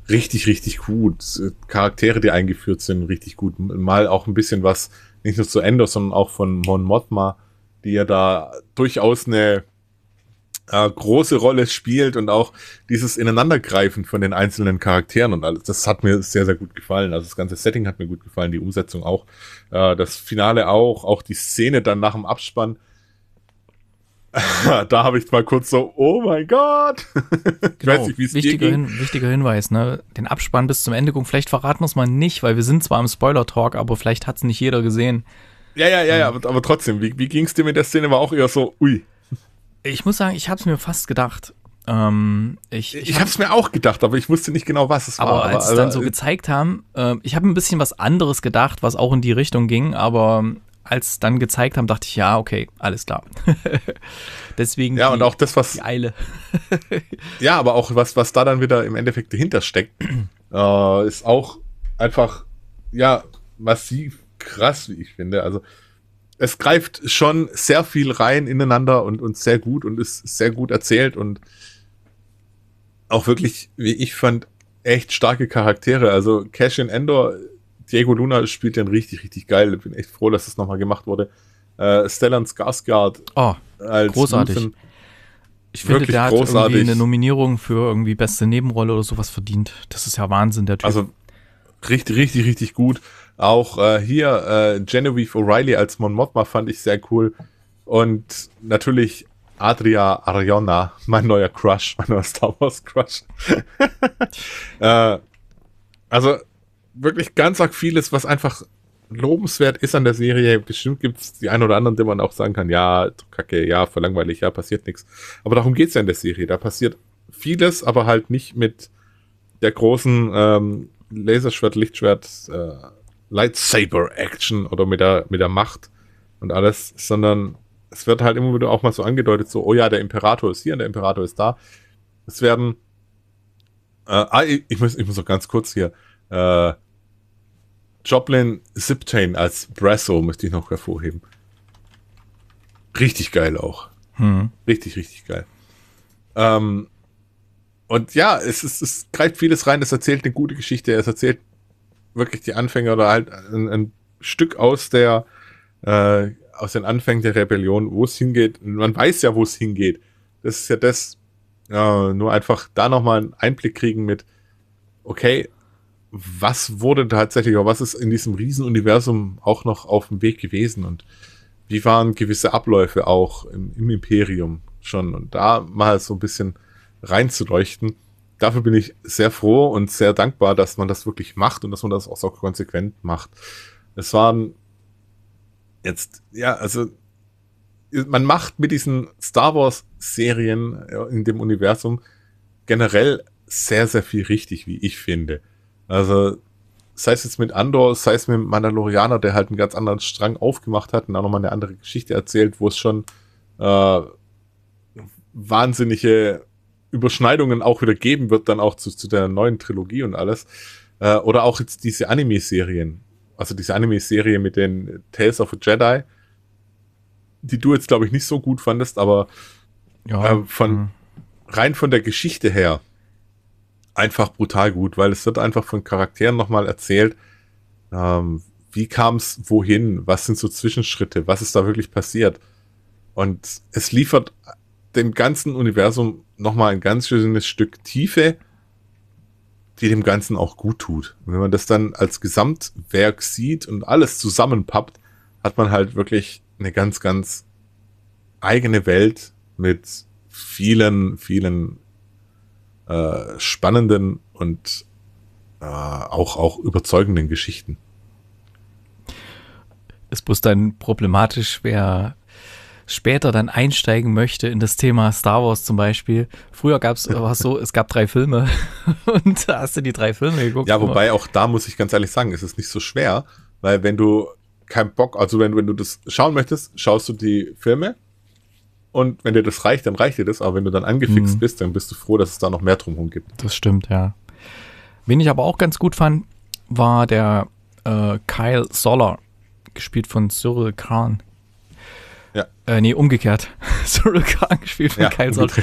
richtig, richtig gut. Charaktere, die eingeführt sind, richtig gut. Mal auch ein bisschen was, nicht nur zu Endor, sondern auch von Mon Mothma, die ja da durchaus eine äh, große Rolle spielt und auch dieses Ineinandergreifen von den einzelnen Charakteren und alles. Das hat mir sehr, sehr gut gefallen. Also das ganze Setting hat mir gut gefallen, die Umsetzung auch, äh, das Finale auch, auch die Szene dann nach dem Abspann. <laughs> da habe ich mal kurz so, oh mein Gott. <laughs> ich genau, weiß nicht, wie es wichtiger, Hin, wichtiger Hinweis, ne? Den Abspann bis zum Ende gucken. Vielleicht verraten wir es mal nicht, weil wir sind zwar im Spoiler-Talk, aber vielleicht hat es nicht jeder gesehen. Ja, ja, ja, ja, ähm. aber, aber trotzdem, wie, wie ging es dir mit der Szene? War auch eher so, ui, ich muss sagen, ich habe es mir fast gedacht. Ähm, ich ich, ich habe es mir auch gedacht, aber ich wusste nicht genau, was es aber war. Als aber als es dann äh, so gezeigt haben, äh, ich habe ein bisschen was anderes gedacht, was auch in die Richtung ging, aber ähm, als dann gezeigt haben, dachte ich, ja, okay, alles klar. <laughs> Deswegen ja, die, und auch das, was, die Eile. <laughs> ja, aber auch was, was da dann wieder im Endeffekt dahinter steckt, <clears throat> äh, ist auch einfach, ja, massiv krass, wie ich finde. Also es greift schon sehr viel rein ineinander und, und sehr gut und ist sehr gut erzählt und auch wirklich, wie ich fand, echt starke Charaktere. Also Cash in Endor, Diego Luna spielt den richtig, richtig geil. Bin echt froh, dass das nochmal gemacht wurde. Äh, Stellan Skarsgård. Oh, als großartig. Luthen. Ich finde, der hat großartig. irgendwie eine Nominierung für irgendwie beste Nebenrolle oder sowas verdient. Das ist ja Wahnsinn, der Typ. Also richtig, richtig, richtig gut. Auch äh, hier äh, Genevieve O'Reilly als Mon Mothma fand ich sehr cool. Und natürlich Adria Ariona, mein neuer Crush, mein neuer Star Wars Crush. <laughs> äh, also wirklich ganz arg vieles, was einfach lobenswert ist an der Serie. Bestimmt gibt es die einen oder anderen, den man auch sagen kann, ja, kacke, ja, verlangweilig, ja, passiert nichts. Aber darum geht es ja in der Serie. Da passiert vieles, aber halt nicht mit der großen ähm, Laserschwert, Lichtschwert, äh, Lightsaber-Action oder mit der, mit der Macht und alles, sondern es wird halt immer wieder auch mal so angedeutet, so, oh ja, der Imperator ist hier und der Imperator ist da. Es werden, äh, ah, ich, muss, ich muss noch ganz kurz hier, äh, Joplin Ziptain als Brasso möchte ich noch hervorheben. Richtig geil auch. Hm. Richtig, richtig geil. Ähm, und ja, es, ist, es greift vieles rein. Es erzählt eine gute Geschichte. Es erzählt wirklich die Anfänge oder halt ein, ein Stück aus der äh, aus den Anfängen der Rebellion, wo es hingeht. Man weiß ja, wo es hingeht. Das ist ja das. Äh, nur einfach da nochmal einen Einblick kriegen mit, okay, was wurde tatsächlich, oder was ist in diesem Riesenuniversum auch noch auf dem Weg gewesen und wie waren gewisse Abläufe auch im, im Imperium schon und da mal so ein bisschen reinzuleuchten dafür bin ich sehr froh und sehr dankbar, dass man das wirklich macht und dass man das auch so konsequent macht. Es waren jetzt, ja, also man macht mit diesen Star Wars Serien in dem Universum generell sehr, sehr viel richtig, wie ich finde. Also, sei es jetzt mit Andor, sei es mit Mandalorianer, der halt einen ganz anderen Strang aufgemacht hat und auch nochmal eine andere Geschichte erzählt, wo es schon äh, wahnsinnige Überschneidungen auch wieder geben wird, dann auch zu, zu der neuen Trilogie und alles. Äh, oder auch jetzt diese Anime-Serien. Also diese Anime-Serie mit den Tales of a Jedi, die du jetzt, glaube ich, nicht so gut fandest, aber ja, äh, von mhm. rein von der Geschichte her einfach brutal gut, weil es wird einfach von Charakteren nochmal erzählt, ähm, wie kam es wohin, was sind so Zwischenschritte, was ist da wirklich passiert. Und es liefert dem ganzen Universum nochmal ein ganz schönes Stück Tiefe, die dem Ganzen auch gut tut. Und wenn man das dann als Gesamtwerk sieht und alles zusammenpappt, hat man halt wirklich eine ganz, ganz eigene Welt mit vielen, vielen äh, spannenden und äh, auch, auch überzeugenden Geschichten. Es muss dann problematisch, wer später dann einsteigen möchte in das Thema Star Wars zum Beispiel. Früher gab es äh, so, es gab drei Filme <laughs> und da hast du die drei Filme geguckt. Ja, wobei auch da muss ich ganz ehrlich sagen, ist es nicht so schwer, weil wenn du keinen Bock, also wenn, wenn du das schauen möchtest, schaust du die Filme und wenn dir das reicht, dann reicht dir das, aber wenn du dann angefixt mhm. bist, dann bist du froh, dass es da noch mehr drumherum gibt. Das stimmt, ja. Wen ich aber auch ganz gut fand, war der äh, Kyle Soller, gespielt von Cyril Kahn. Ja. Äh, nee, umgekehrt. Cyril Khan gespielt von ja, Kyle Sold,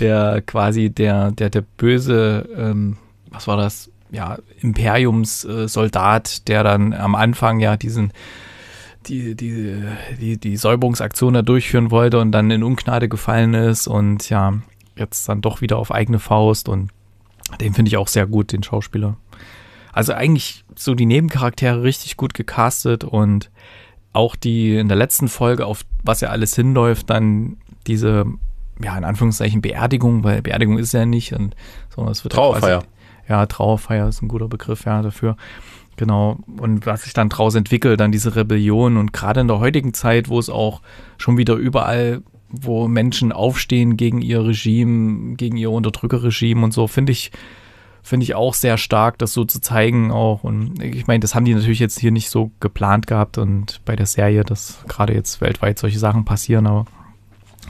der quasi der, der, der böse, ähm, was war das? Ja, Imperiumssoldat, äh, der dann am Anfang ja diesen die, die, die, die Säuberungsaktion da durchführen wollte und dann in Ungnade gefallen ist und ja, jetzt dann doch wieder auf eigene Faust und den finde ich auch sehr gut, den Schauspieler. Also eigentlich so die Nebencharaktere richtig gut gecastet und auch die in der letzten Folge, auf was ja alles hinläuft, dann diese, ja, in Anführungszeichen Beerdigung, weil Beerdigung ist ja nicht, und, sondern es wird Trauerfeier. Quasi, ja, Trauerfeier ist ein guter Begriff, ja, dafür. Genau. Und was sich dann draus entwickelt, dann diese Rebellion und gerade in der heutigen Zeit, wo es auch schon wieder überall, wo Menschen aufstehen gegen ihr Regime, gegen ihr Unterdrückerregime und so, finde ich, finde ich auch sehr stark, das so zu zeigen auch. Und ich meine, das haben die natürlich jetzt hier nicht so geplant gehabt und bei der Serie, dass gerade jetzt weltweit solche Sachen passieren, aber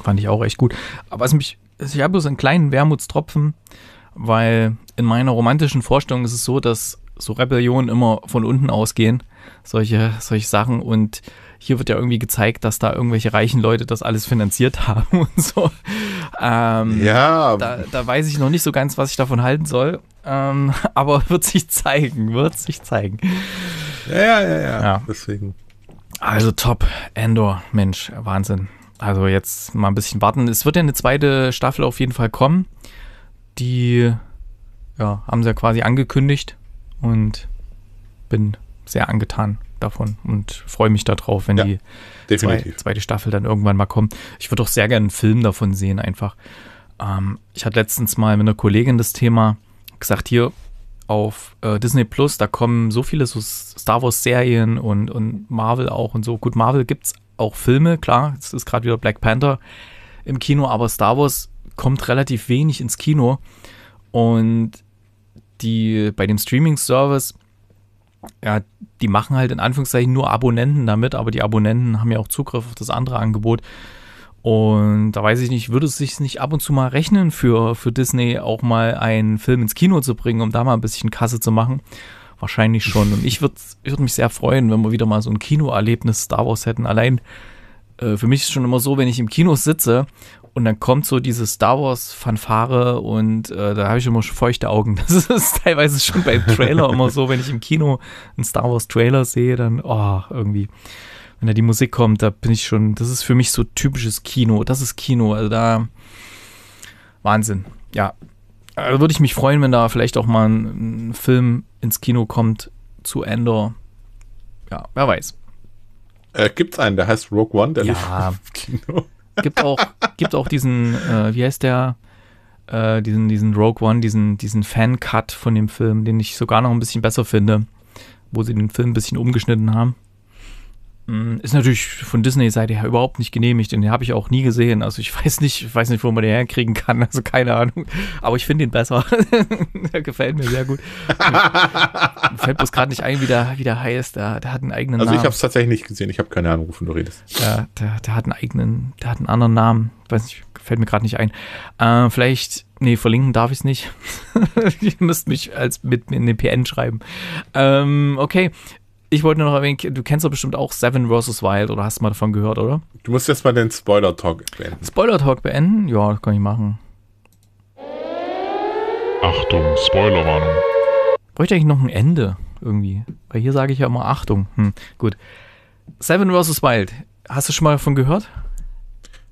fand ich auch echt gut. Aber es mich, also ich habe bloß einen kleinen Wermutstropfen, weil in meiner romantischen Vorstellung ist es so, dass so Rebellionen immer von unten ausgehen solche, solche Sachen. Und hier wird ja irgendwie gezeigt, dass da irgendwelche reichen Leute das alles finanziert <laughs> haben und so. Ähm, ja. Da, da, weiß ich noch nicht so ganz, was ich davon halten soll. Ähm, <laughs> aber wird sich zeigen, wird sich zeigen. Ja, ja, ja, ja. Deswegen. Also top, Endor, Mensch, Wahnsinn. Also jetzt mal ein bisschen warten. Es wird ja eine zweite Staffel auf jeden Fall kommen. Die ja, haben sie ja quasi angekündigt und bin sehr angetan davon und freue mich darauf, wenn ja, die Zwei, zweite Staffel dann irgendwann mal kommt. Ich würde auch sehr gerne einen Film davon sehen, einfach. Ähm, ich hatte letztens mal mit einer Kollegin das Thema gesagt, hier auf äh, Disney Plus, da kommen so viele so Star Wars-Serien und, und Marvel auch und so. Gut, Marvel gibt es auch Filme, klar, es ist gerade wieder Black Panther im Kino, aber Star Wars kommt relativ wenig ins Kino. Und die bei dem Streaming-Service ja, die machen halt in Anführungszeichen nur Abonnenten damit, aber die Abonnenten haben ja auch Zugriff auf das andere Angebot. Und da weiß ich nicht, würde es sich nicht ab und zu mal rechnen für, für Disney, auch mal einen Film ins Kino zu bringen, um da mal ein bisschen Kasse zu machen? Wahrscheinlich schon. Und ich würde würd mich sehr freuen, wenn wir wieder mal so ein Kinoerlebnis Star Wars hätten. Allein äh, für mich ist es schon immer so, wenn ich im Kino sitze und dann kommt so diese Star Wars-Fanfare und äh, da habe ich immer schon feuchte Augen. <laughs> Das ist teilweise schon beim Trailer immer so, wenn ich im Kino einen Star Wars-Trailer sehe, dann, oh, irgendwie. Wenn da die Musik kommt, da bin ich schon, das ist für mich so typisches Kino. Das ist Kino. Also da, Wahnsinn. Ja. Also würde ich mich freuen, wenn da vielleicht auch mal ein, ein Film ins Kino kommt zu Endor. Ja, wer weiß. Äh, gibt's einen, der heißt Rogue One, der ja. lief im Kino gibt auch, gibt auch diesen, äh, wie heißt der, äh, diesen, diesen Rogue One, diesen, diesen Fan-Cut von dem Film, den ich sogar noch ein bisschen besser finde, wo sie den Film ein bisschen umgeschnitten haben. Mm, ist natürlich von Disney-Seite her überhaupt nicht genehmigt. Den habe ich auch nie gesehen. Also ich <laughs> weiß nicht, ich weiß nicht, wo man den herkriegen kann. <laughs> Also keine Ahnung. Aber ich finde ihn besser. <laughs> der gefällt mir sehr gut. fällt bloß gerade nicht ein, wie der, wie der heißt. Der, der hat einen eigenen also Namen. Also ich habe es tatsächlich nicht gesehen. Ich habe keine Ahnung, wovon du redest. Der, der, der, hat einen eigenen, der hat einen anderen Namen. Ich weiß nicht, fällt mir gerade nicht ein. Äh, vielleicht, nee, verlinken darf ich es nicht. Ihr müsst mich als mit in den PN schreiben. Ähm, okay, ich wollte nur noch erwähnen, du kennst doch bestimmt auch Seven vs. Wild oder hast mal davon gehört, oder? Du musst jetzt mal den Spoiler-Talk beenden. Spoiler-Talk beenden? Ja, kann ich machen. Achtung, Spoilerwarnung. Bräuchte eigentlich noch ein Ende irgendwie? Weil hier sage ich ja immer Achtung. Hm, gut. Seven vs. Wild. Hast du schon mal davon gehört?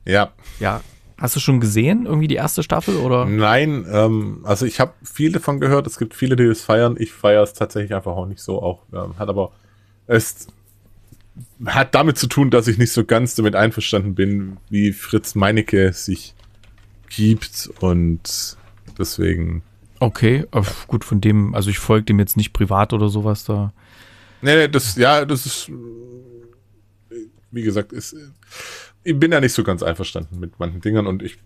Ja. Ja. Hast du schon gesehen, irgendwie die erste Staffel oder? Nein, ähm, also ich habe viel davon gehört. Es gibt viele, die es feiern. Ich feiere es tatsächlich einfach auch nicht so. Auch ähm, hat aber es hat damit zu tun, dass ich nicht so ganz damit einverstanden bin, wie Fritz Meinecke sich gibt und deswegen. Okay, äh, gut, von dem, also ich folge dem jetzt nicht privat oder sowas da. Nee, nee, das, ja, das ist, wie gesagt, ist, ich bin ja nicht so ganz einverstanden mit manchen Dingern und ich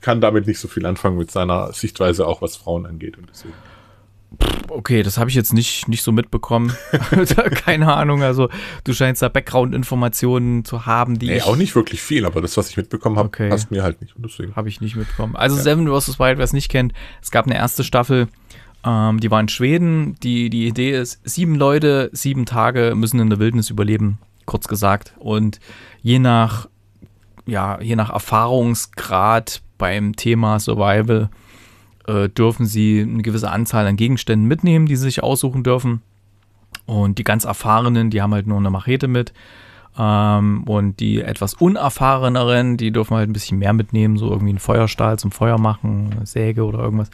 kann damit nicht so viel anfangen mit seiner Sichtweise, auch was Frauen angeht und deswegen. Okay, das habe ich jetzt nicht, nicht so mitbekommen. <laughs> Keine Ahnung, also du scheinst da Background-Informationen zu haben, die. Nee, ich auch nicht wirklich viel, aber das, was ich mitbekommen habe, okay. passt mir halt nicht. Deswegen. Habe ich nicht mitbekommen. Also ja. Seven vs. Wild, wer es nicht kennt, es gab eine erste Staffel, ähm, die war in Schweden. Die, die Idee ist, sieben Leute, sieben Tage müssen in der Wildnis überleben, kurz gesagt. Und je nach, ja, je nach Erfahrungsgrad beim Thema Survival äh, dürfen sie eine gewisse Anzahl an Gegenständen mitnehmen, die sie sich aussuchen dürfen. Und die ganz Erfahrenen, die haben halt nur eine Machete mit. Ähm, und die etwas Unerfahreneren, die dürfen halt ein bisschen mehr mitnehmen, so irgendwie einen Feuerstahl zum Feuer machen, eine Säge oder irgendwas.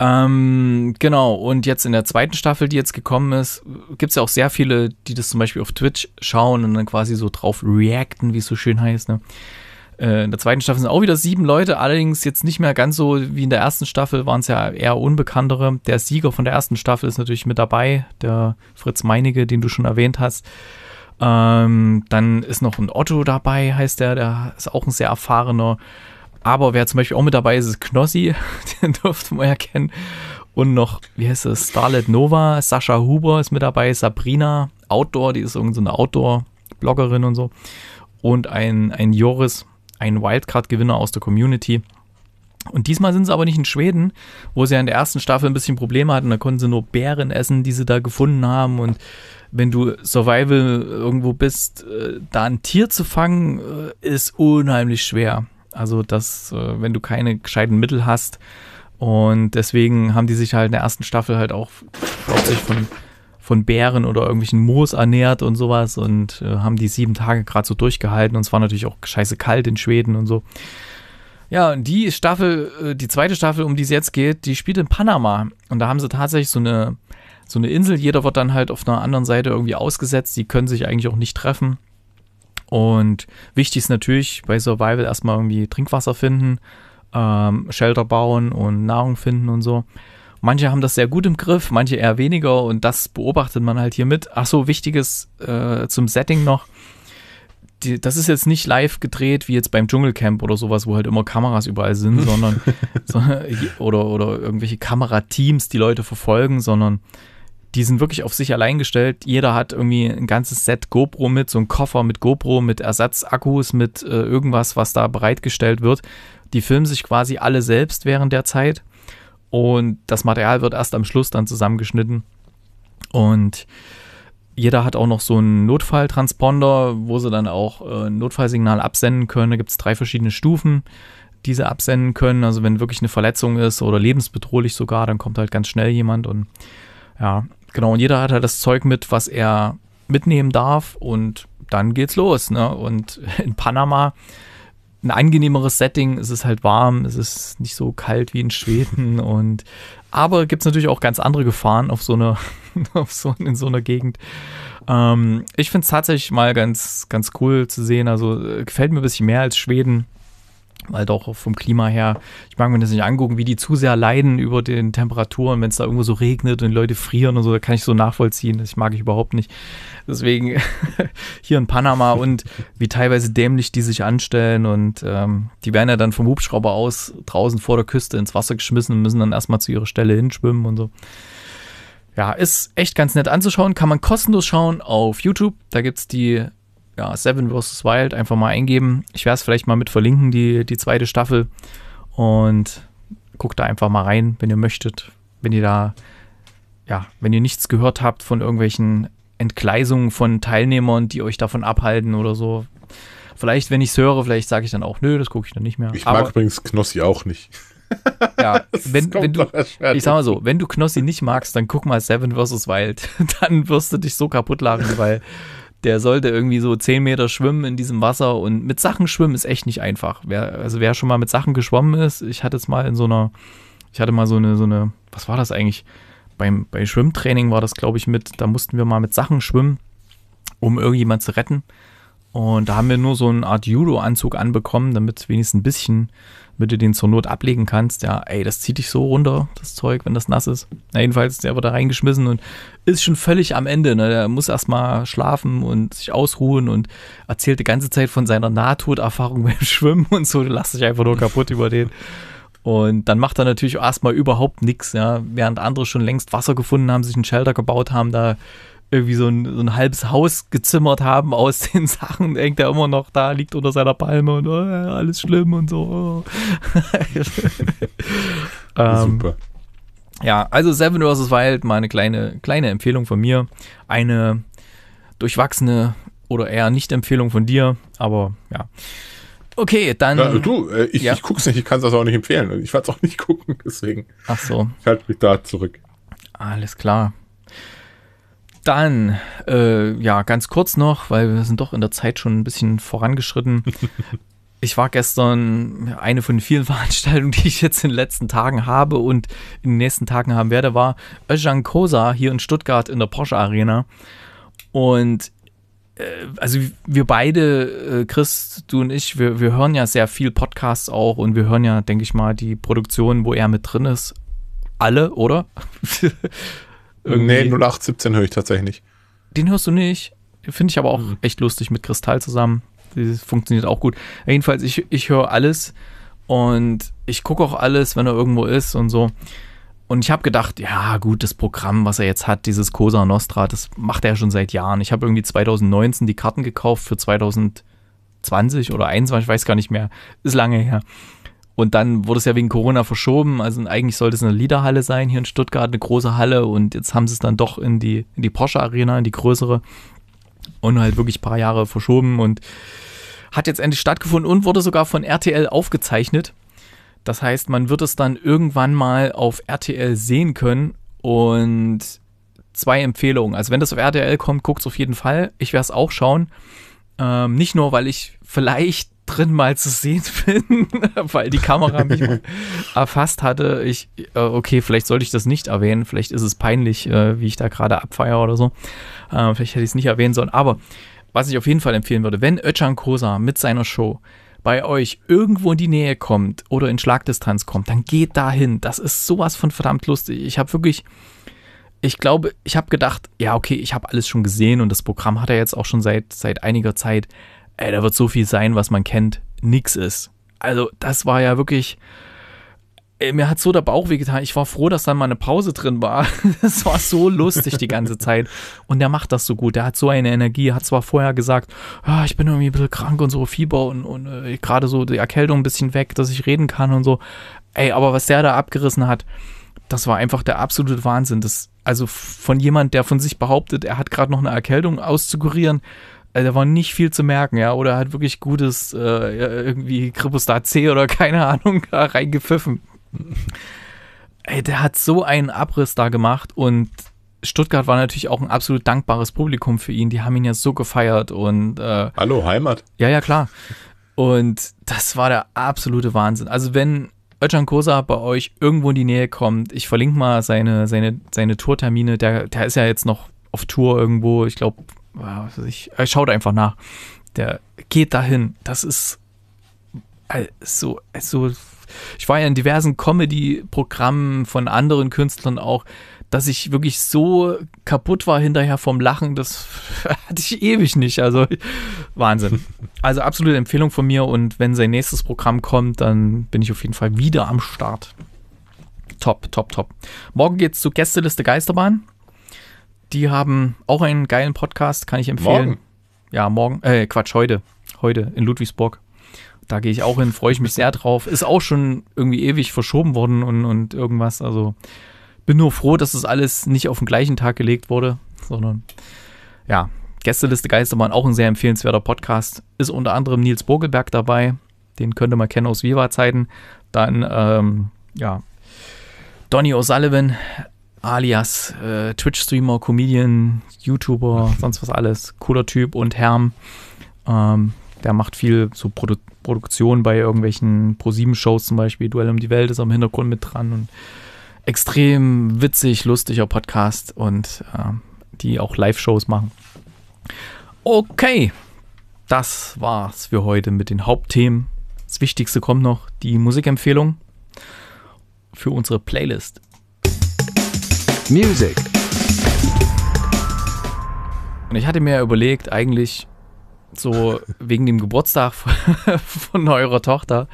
Ähm, genau, und jetzt in der zweiten Staffel, die jetzt gekommen ist, gibt es ja auch sehr viele, die das zum Beispiel auf Twitch schauen und dann quasi so drauf reacten, wie es so schön heißt. Ne? Äh, in der zweiten Staffel sind auch wieder sieben Leute, allerdings jetzt nicht mehr ganz so wie in der ersten Staffel, waren es ja eher unbekanntere. Der Sieger von der ersten Staffel ist natürlich mit dabei, der Fritz Meinige, den du schon erwähnt hast. Ähm, dann ist noch ein Otto dabei, heißt der, der ist auch ein sehr erfahrener. Aber wer zum Beispiel auch mit dabei ist, ist Knossi, <laughs> den dürfte man ja kennen. Und noch, wie heißt es, Starlet Nova, Sascha Huber ist mit dabei, Sabrina, Outdoor, die ist irgendeine so Outdoor-Bloggerin und so. Und ein, ein Joris, ein Wildcard-Gewinner aus der Community. Und diesmal sind sie aber nicht in Schweden, wo sie ja in der ersten Staffel ein bisschen Probleme hatten. Da konnten sie nur Bären essen, die sie da gefunden haben. Und wenn du Survival irgendwo bist, äh, da ein Tier zu fangen, äh, ist unheimlich schwer. Also, das, äh, wenn du keine gescheiten Mittel hast. Und deswegen haben die sich halt in der ersten Staffel halt auch hauptsächlich von von Bären oder irgendwelchen Moos ernährt und sowas und äh, haben die sieben Tage gerade so durchgehalten und es war natürlich auch scheiße kalt in Schweden und so. Ja, und die Staffel, äh, die zweite Staffel, um die es jetzt geht, die spielt in Panama. Und da haben sie tatsächlich so eine, so eine Insel. Jeder wird dann halt auf einer anderen Seite irgendwie ausgesetzt. Die können sich eigentlich auch nicht treffen. Und wichtig ist natürlich bei Survival erstmal irgendwie Trinkwasser finden, ähm, Shelter bauen und Nahrung finden und so. Manche haben das sehr gut im Griff, manche eher weniger und das beobachtet man halt hier mit. Ach wichtiges äh, zum Setting noch. Die, das ist jetzt nicht live gedreht wie jetzt beim Dschungelcamp oder sowas, wo halt immer Kameras überall sind, <laughs> sondern so, oder, oder irgendwelche Kamerateams, die Leute verfolgen, sondern die sind wirklich auf sich allein gestellt. Jeder hat irgendwie ein ganzes Set GoPro mit, so einen Koffer mit GoPro, mit Ersatzakkus, mit äh, irgendwas, was da bereitgestellt wird. Die filmen sich quasi alle selbst während der Zeit und das Material wird erst am Schluss dann zusammengeschnitten. Und jeder hat auch noch so einen Notfalltransponder, wo sie dann auch äh, ein Notfallsignal absenden können. Da gibt es drei verschiedene Stufen, die sie absenden können. Also wenn wirklich eine Verletzung ist oder lebensbedrohlich sogar, dann kommt halt ganz schnell jemand und ja, genau. Und jeder hat halt das Zeug mit, was er mitnehmen darf und dann geht's los. Ne? Und <laughs> in Panama ein angenehmeres Setting. Es ist halt warm, es ist nicht so kalt wie in Schweden <laughs> und aber gibt es natürlich auch ganz andere Gefahren auf so einer, <laughs> auf so, in so einer Gegend. Ähm, ich finde es tatsächlich mal ganz, ganz cool zu sehen. Also äh, gefällt mir ein bisschen mehr als Schweden weil doch vom Klima her, ich mag mir das nicht angucken, wie die zu sehr leiden über den Temperaturen, wenn es da irgendwo so regnet und Leute frieren und so, da kann ich so nachvollziehen, das mag ich überhaupt nicht. Deswegen <laughs> hier in Panama und wie teilweise dämlich die sich anstellen und ähm, die werden ja dann vom Hubschrauber aus draußen vor der Küste ins Wasser geschmissen und müssen dann erstmal zu ihrer Stelle hinschwimmen und so. Ja, ist echt ganz nett anzuschauen, kann man kostenlos schauen auf YouTube, da gibt es die ja, Seven vs. Wild einfach mal eingeben. Ich werde es vielleicht mal mit verlinken, die, die zweite Staffel. Und guckt da einfach mal rein, wenn ihr möchtet. Wenn ihr da, ja, wenn ihr nichts gehört habt von irgendwelchen Entgleisungen von Teilnehmern, die euch davon abhalten oder so. Vielleicht, wenn ich es höre, vielleicht sage ich dann auch, nö, das gucke ich dann nicht mehr. Ich Aber mag übrigens Knossi auch nicht. <laughs> ja, wenn, wenn du, ich sag mal so, wenn du Knossi nicht magst, dann guck mal Seven vs. Wild. <laughs> dann wirst du dich so kaputt lachen, weil der sollte irgendwie so 10 Meter schwimmen in diesem Wasser und mit Sachen schwimmen ist echt nicht einfach. Wer, also wer schon mal mit Sachen geschwommen ist, ich hatte es mal in so einer, ich hatte mal so eine, so eine, was war das eigentlich? Beim, bei Schwimmtraining war das, glaube ich, mit, da mussten wir mal mit Sachen schwimmen, um irgendjemand zu retten. Und da haben wir nur so eine Art Judo-Anzug anbekommen, damit es wenigstens ein bisschen, damit du den zur Not ablegen kannst. Ja, ey, das zieht dich so runter, das Zeug, wenn das nass ist. Na, jedenfalls, der wird da reingeschmissen und ist schon völlig am Ende. Ne? Der muss erstmal schlafen und sich ausruhen und erzählt die ganze Zeit von seiner Nahtoderfahrung <laughs> beim Schwimmen und so. Du lass dich einfach nur kaputt über den. Und dann macht er natürlich erstmal überhaupt nichts, ja. Während andere schon längst Wasser gefunden haben, sich einen Shelter gebaut haben, da irgendwie so ein, so ein halbes Haus gezimmert haben aus <laughs> den Sachen, denkt er immer noch da, liegt unter seiner Palme und oh, alles schlimm und so. Oh. <laughs> ähm, Super. Ja, also Seven vs. Wild, mal eine kleine, kleine Empfehlung von mir. Eine durchwachsene oder eher Nicht-Empfehlung von dir, aber ja. Okay, dann. Ja, du, äh, ich, ja. ich guck's nicht, ich kann es also auch nicht empfehlen. Ich werde es auch nicht <laughs> gucken, deswegen. Ach so. Ich halte mich da zurück. Alles klar. Dann, äh, ja, ganz kurz noch, weil wir sind doch in der Zeit schon ein bisschen vorangeschritten. <laughs> ich war gestern eine von vielen <laughs> Veranstaltungen, die ich jetzt in den letzten Tagen habe und in den nächsten Tagen haben werde, war Özcan Kosa hier in Stuttgart in der Porsche Arena. Und äh, also wir beide, äh, Chris, du und ich, wir, wir hören ja sehr viel Podcasts auch und wir hören ja, denke ich mal, die Produktionen, wo er mit drin ist. Alle, oder? <laughs> Irgendwie. Nee, 0817 höre ich tatsächlich. Den hörst du nicht. Finde ich aber auch mhm. echt lustig mit Kristall zusammen. Das funktioniert auch gut. Jedenfalls, ich, ich höre alles und ich gucke auch alles, wenn er irgendwo ist und so. Und ich habe gedacht, ja gut, das Programm, was er jetzt hat, dieses Cosa Nostra, das macht er schon seit Jahren. Ich habe irgendwie 2019 die Karten gekauft für 2020 oder 2021, ich weiß gar nicht mehr, ist lange her. Und dann wurde es ja wegen Corona verschoben. Also eigentlich sollte es eine Liederhalle sein hier in Stuttgart, eine große Halle. Und jetzt haben sie es dann doch in die, in die Porsche Arena, in die größere. Und halt wirklich ein paar Jahre verschoben und hat jetzt endlich stattgefunden und wurde sogar von RTL aufgezeichnet. Das heißt, man wird es dann irgendwann mal auf RTL sehen können. Und zwei Empfehlungen. Also wenn das auf RTL kommt, guckt es auf jeden Fall. Ich werde es auch schauen. Ähm, nicht nur, weil ich vielleicht drin mal zu sehen <laughs> bin, weil die Kamera mich <laughs> erfasst hatte. Ich, äh, okay, vielleicht sollte ich das nicht erwähnen. Vielleicht ist es peinlich, äh, wie ich da gerade abfeiere oder so. Äh, vielleicht hätte ich es nicht erwähnen sollen. Aber was ich auf jeden Fall empfehlen würde, wenn Özcan Kosa mit seiner Show bei euch irgendwo in die Nähe kommt oder in Schlagdistanz kommt, dann geht da hin. Das ist sowas von verdammt lustig. Ich habe wirklich, ich glaube, ich habe gedacht, ja, okay, ich habe alles schon gesehen und das Programm hat er jetzt auch schon seit, seit einiger Zeit ey, da wird so viel sein, was man kennt, nix ist. Also, das war ja wirklich. Ey, mir hat so der Bauch wehgetan. Ich war froh, dass dann mal eine Pause drin war. <laughs> Das war so lustig die ganze Zeit. Und der macht das so gut. Der hat so eine Energie. Hat zwar vorher gesagt, ah, ich bin irgendwie ein bisschen krank und so Fieber und, und äh, gerade so die Erkältung ein bisschen weg, dass ich reden kann und so. Ey, aber was der da abgerissen hat, das war einfach der absolute Wahnsinn. Das, also von jemand, der von sich behauptet, er hat gerade noch eine Erkältung auszukurieren, äh, da war nicht viel zu merken, ja. Oder hat wirklich gutes, äh, irgendwie Kripostar C oder keine Ahnung, da reingepfiffen. Ey, der hat so einen Abriss da gemacht und Stuttgart war natürlich auch ein absolut dankbares Publikum für ihn. Die haben ihn ja so gefeiert und. Äh, Hallo, Heimat. Ja, ja, klar. Und das war der absolute Wahnsinn. Also, wenn Özcan Kosa bei euch irgendwo in die Nähe kommt, ich verlinke mal seine, seine, seine Tourtermine. Der, der ist ja jetzt noch auf Tour irgendwo. Ich glaube, also ich, ich äh, schaut einfach nach. Der geht dahin. Das ist äh, so, äh, so. Ich war ja in diversen Comedy-Programmen von anderen Künstlern auch, dass ich wirklich so kaputt war hinterher vom Lachen, das <laughs> hatte ich ewig nicht. Also Wahnsinn. Also absolute Empfehlung von mir und wenn sein nächstes Programm kommt, dann bin ich auf jeden Fall wieder am Start. Top, top, top. Morgen geht's zur Gästeliste Geisterbahn. Die haben auch einen geilen Podcast, kann ich empfehlen. Morgen. Ja, morgen, äh, Quatsch, heute. Heute in Ludwigsburg. Da gehe ich auch hin, freue ich mich sehr drauf. Ist auch schon irgendwie ewig verschoben worden und, und irgendwas. Also bin nur froh, dass das alles nicht auf den gleichen Tag gelegt wurde, sondern ja, Gästeliste Geistermann, auch ein sehr empfehlenswerter Podcast. Ist unter anderem Nils Burgelberg dabei. Den könnte man kennen aus Viva-Zeiten. Dann, ähm, ja, Donny O'Sullivan, alias äh, Twitch-Streamer, Comedian, YouTuber, mhm. sonst was alles. Cooler Typ und Herm. Ähm, der macht viel so Produ Produktion bei irgendwelchen ProSieben-Shows zum Beispiel. Duell um die Welt ist am Hintergrund mit dran und extrem witzig, lustiger Podcast und äh, die auch Live-Shows machen. Okay, das war's für heute mit den Hauptthemen. Das Wichtigste kommt noch die Musikempfehlung für unsere Playlist. Music. Und ich hatte mir überlegt, eigentlich so wegen dem Geburtstag <laughs> von eurer Tochter,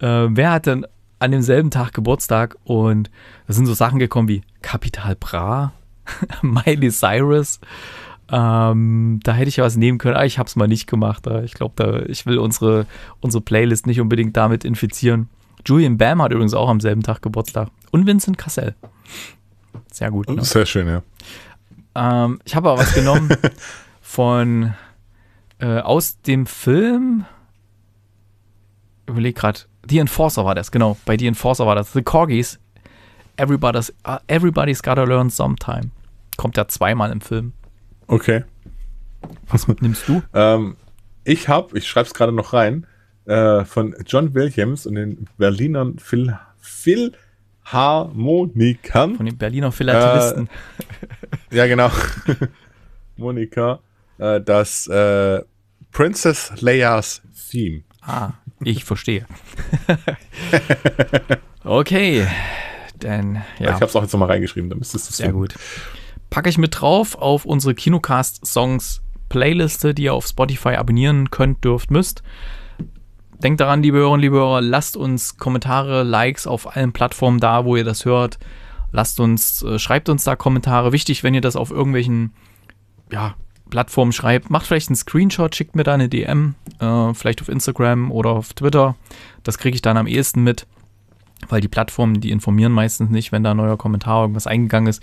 äh, wer hat denn an demselben Tag Geburtstag? Und da sind so Sachen gekommen wie Capital Bra, <laughs> Miley Cyrus. Ähm, da hätte ich ja was nehmen können, aber ich habe es mal nicht gemacht. Ich glaube, ich will unsere, unsere Playlist nicht unbedingt damit infizieren. Julian Bam hat übrigens auch am selben Tag Geburtstag. Und Vincent Cassell. Sehr gut. Ne? Sehr schön, ja. Ähm, ich habe aber was genommen <laughs> von äh, aus dem Film. Überleg gerade. The Enforcer war das, genau. Bei The Enforcer war das. The Corgis. Everybody's, uh, everybody's gotta learn sometime. Kommt ja zweimal im Film. Okay. Was nimmst du? <laughs> ähm, ich habe, ich schreibe es gerade noch rein, äh, von John Williams und den Berlinern Phil, Phil Harmonika. Von den Berliner Philatelisten. Äh, ja, genau. <laughs> Monika, äh, das äh, Princess Leia's Theme. Ah, ich verstehe. <laughs> okay, dann ja. Ich habe es auch jetzt nochmal reingeschrieben, dann müsstest du es Sehr gut. Packe ich mit drauf auf unsere Kinocast-Songs-Playliste, die ihr auf Spotify abonnieren könnt, dürft, müsst denkt daran, liebe Hörerinnen, liebe Hörer, lasst uns Kommentare, Likes auf allen Plattformen da, wo ihr das hört. Lasst uns, äh, schreibt uns da Kommentare. Wichtig, wenn ihr das auf irgendwelchen ja, Plattformen schreibt, macht vielleicht einen Screenshot, schickt mir da eine DM, äh, vielleicht auf Instagram oder auf Twitter. Das kriege ich dann am ehesten mit, weil die Plattformen, die informieren meistens nicht, wenn da ein neuer Kommentar irgendwas eingegangen ist.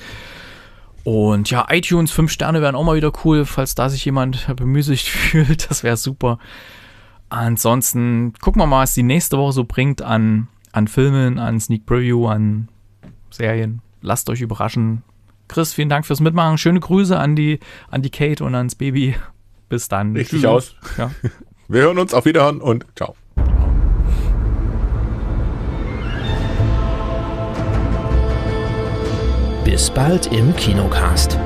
Und ja, iTunes, 5 Sterne wären auch mal wieder cool, falls da sich jemand bemüßigt <laughs> fühlt. Das wäre super. Ansonsten gucken wir mal, was die nächste Woche so bringt an, an Filmen, an Sneak Preview, an Serien. Lasst euch überraschen. Chris, vielen Dank fürs Mitmachen. Schöne Grüße an die, an die Kate und ans Baby. <laughs> Bis dann. Richtig aus. Ja. <laughs> Wir hören uns. Auf Wiederhören und ciao. Bis bald im Kinocast.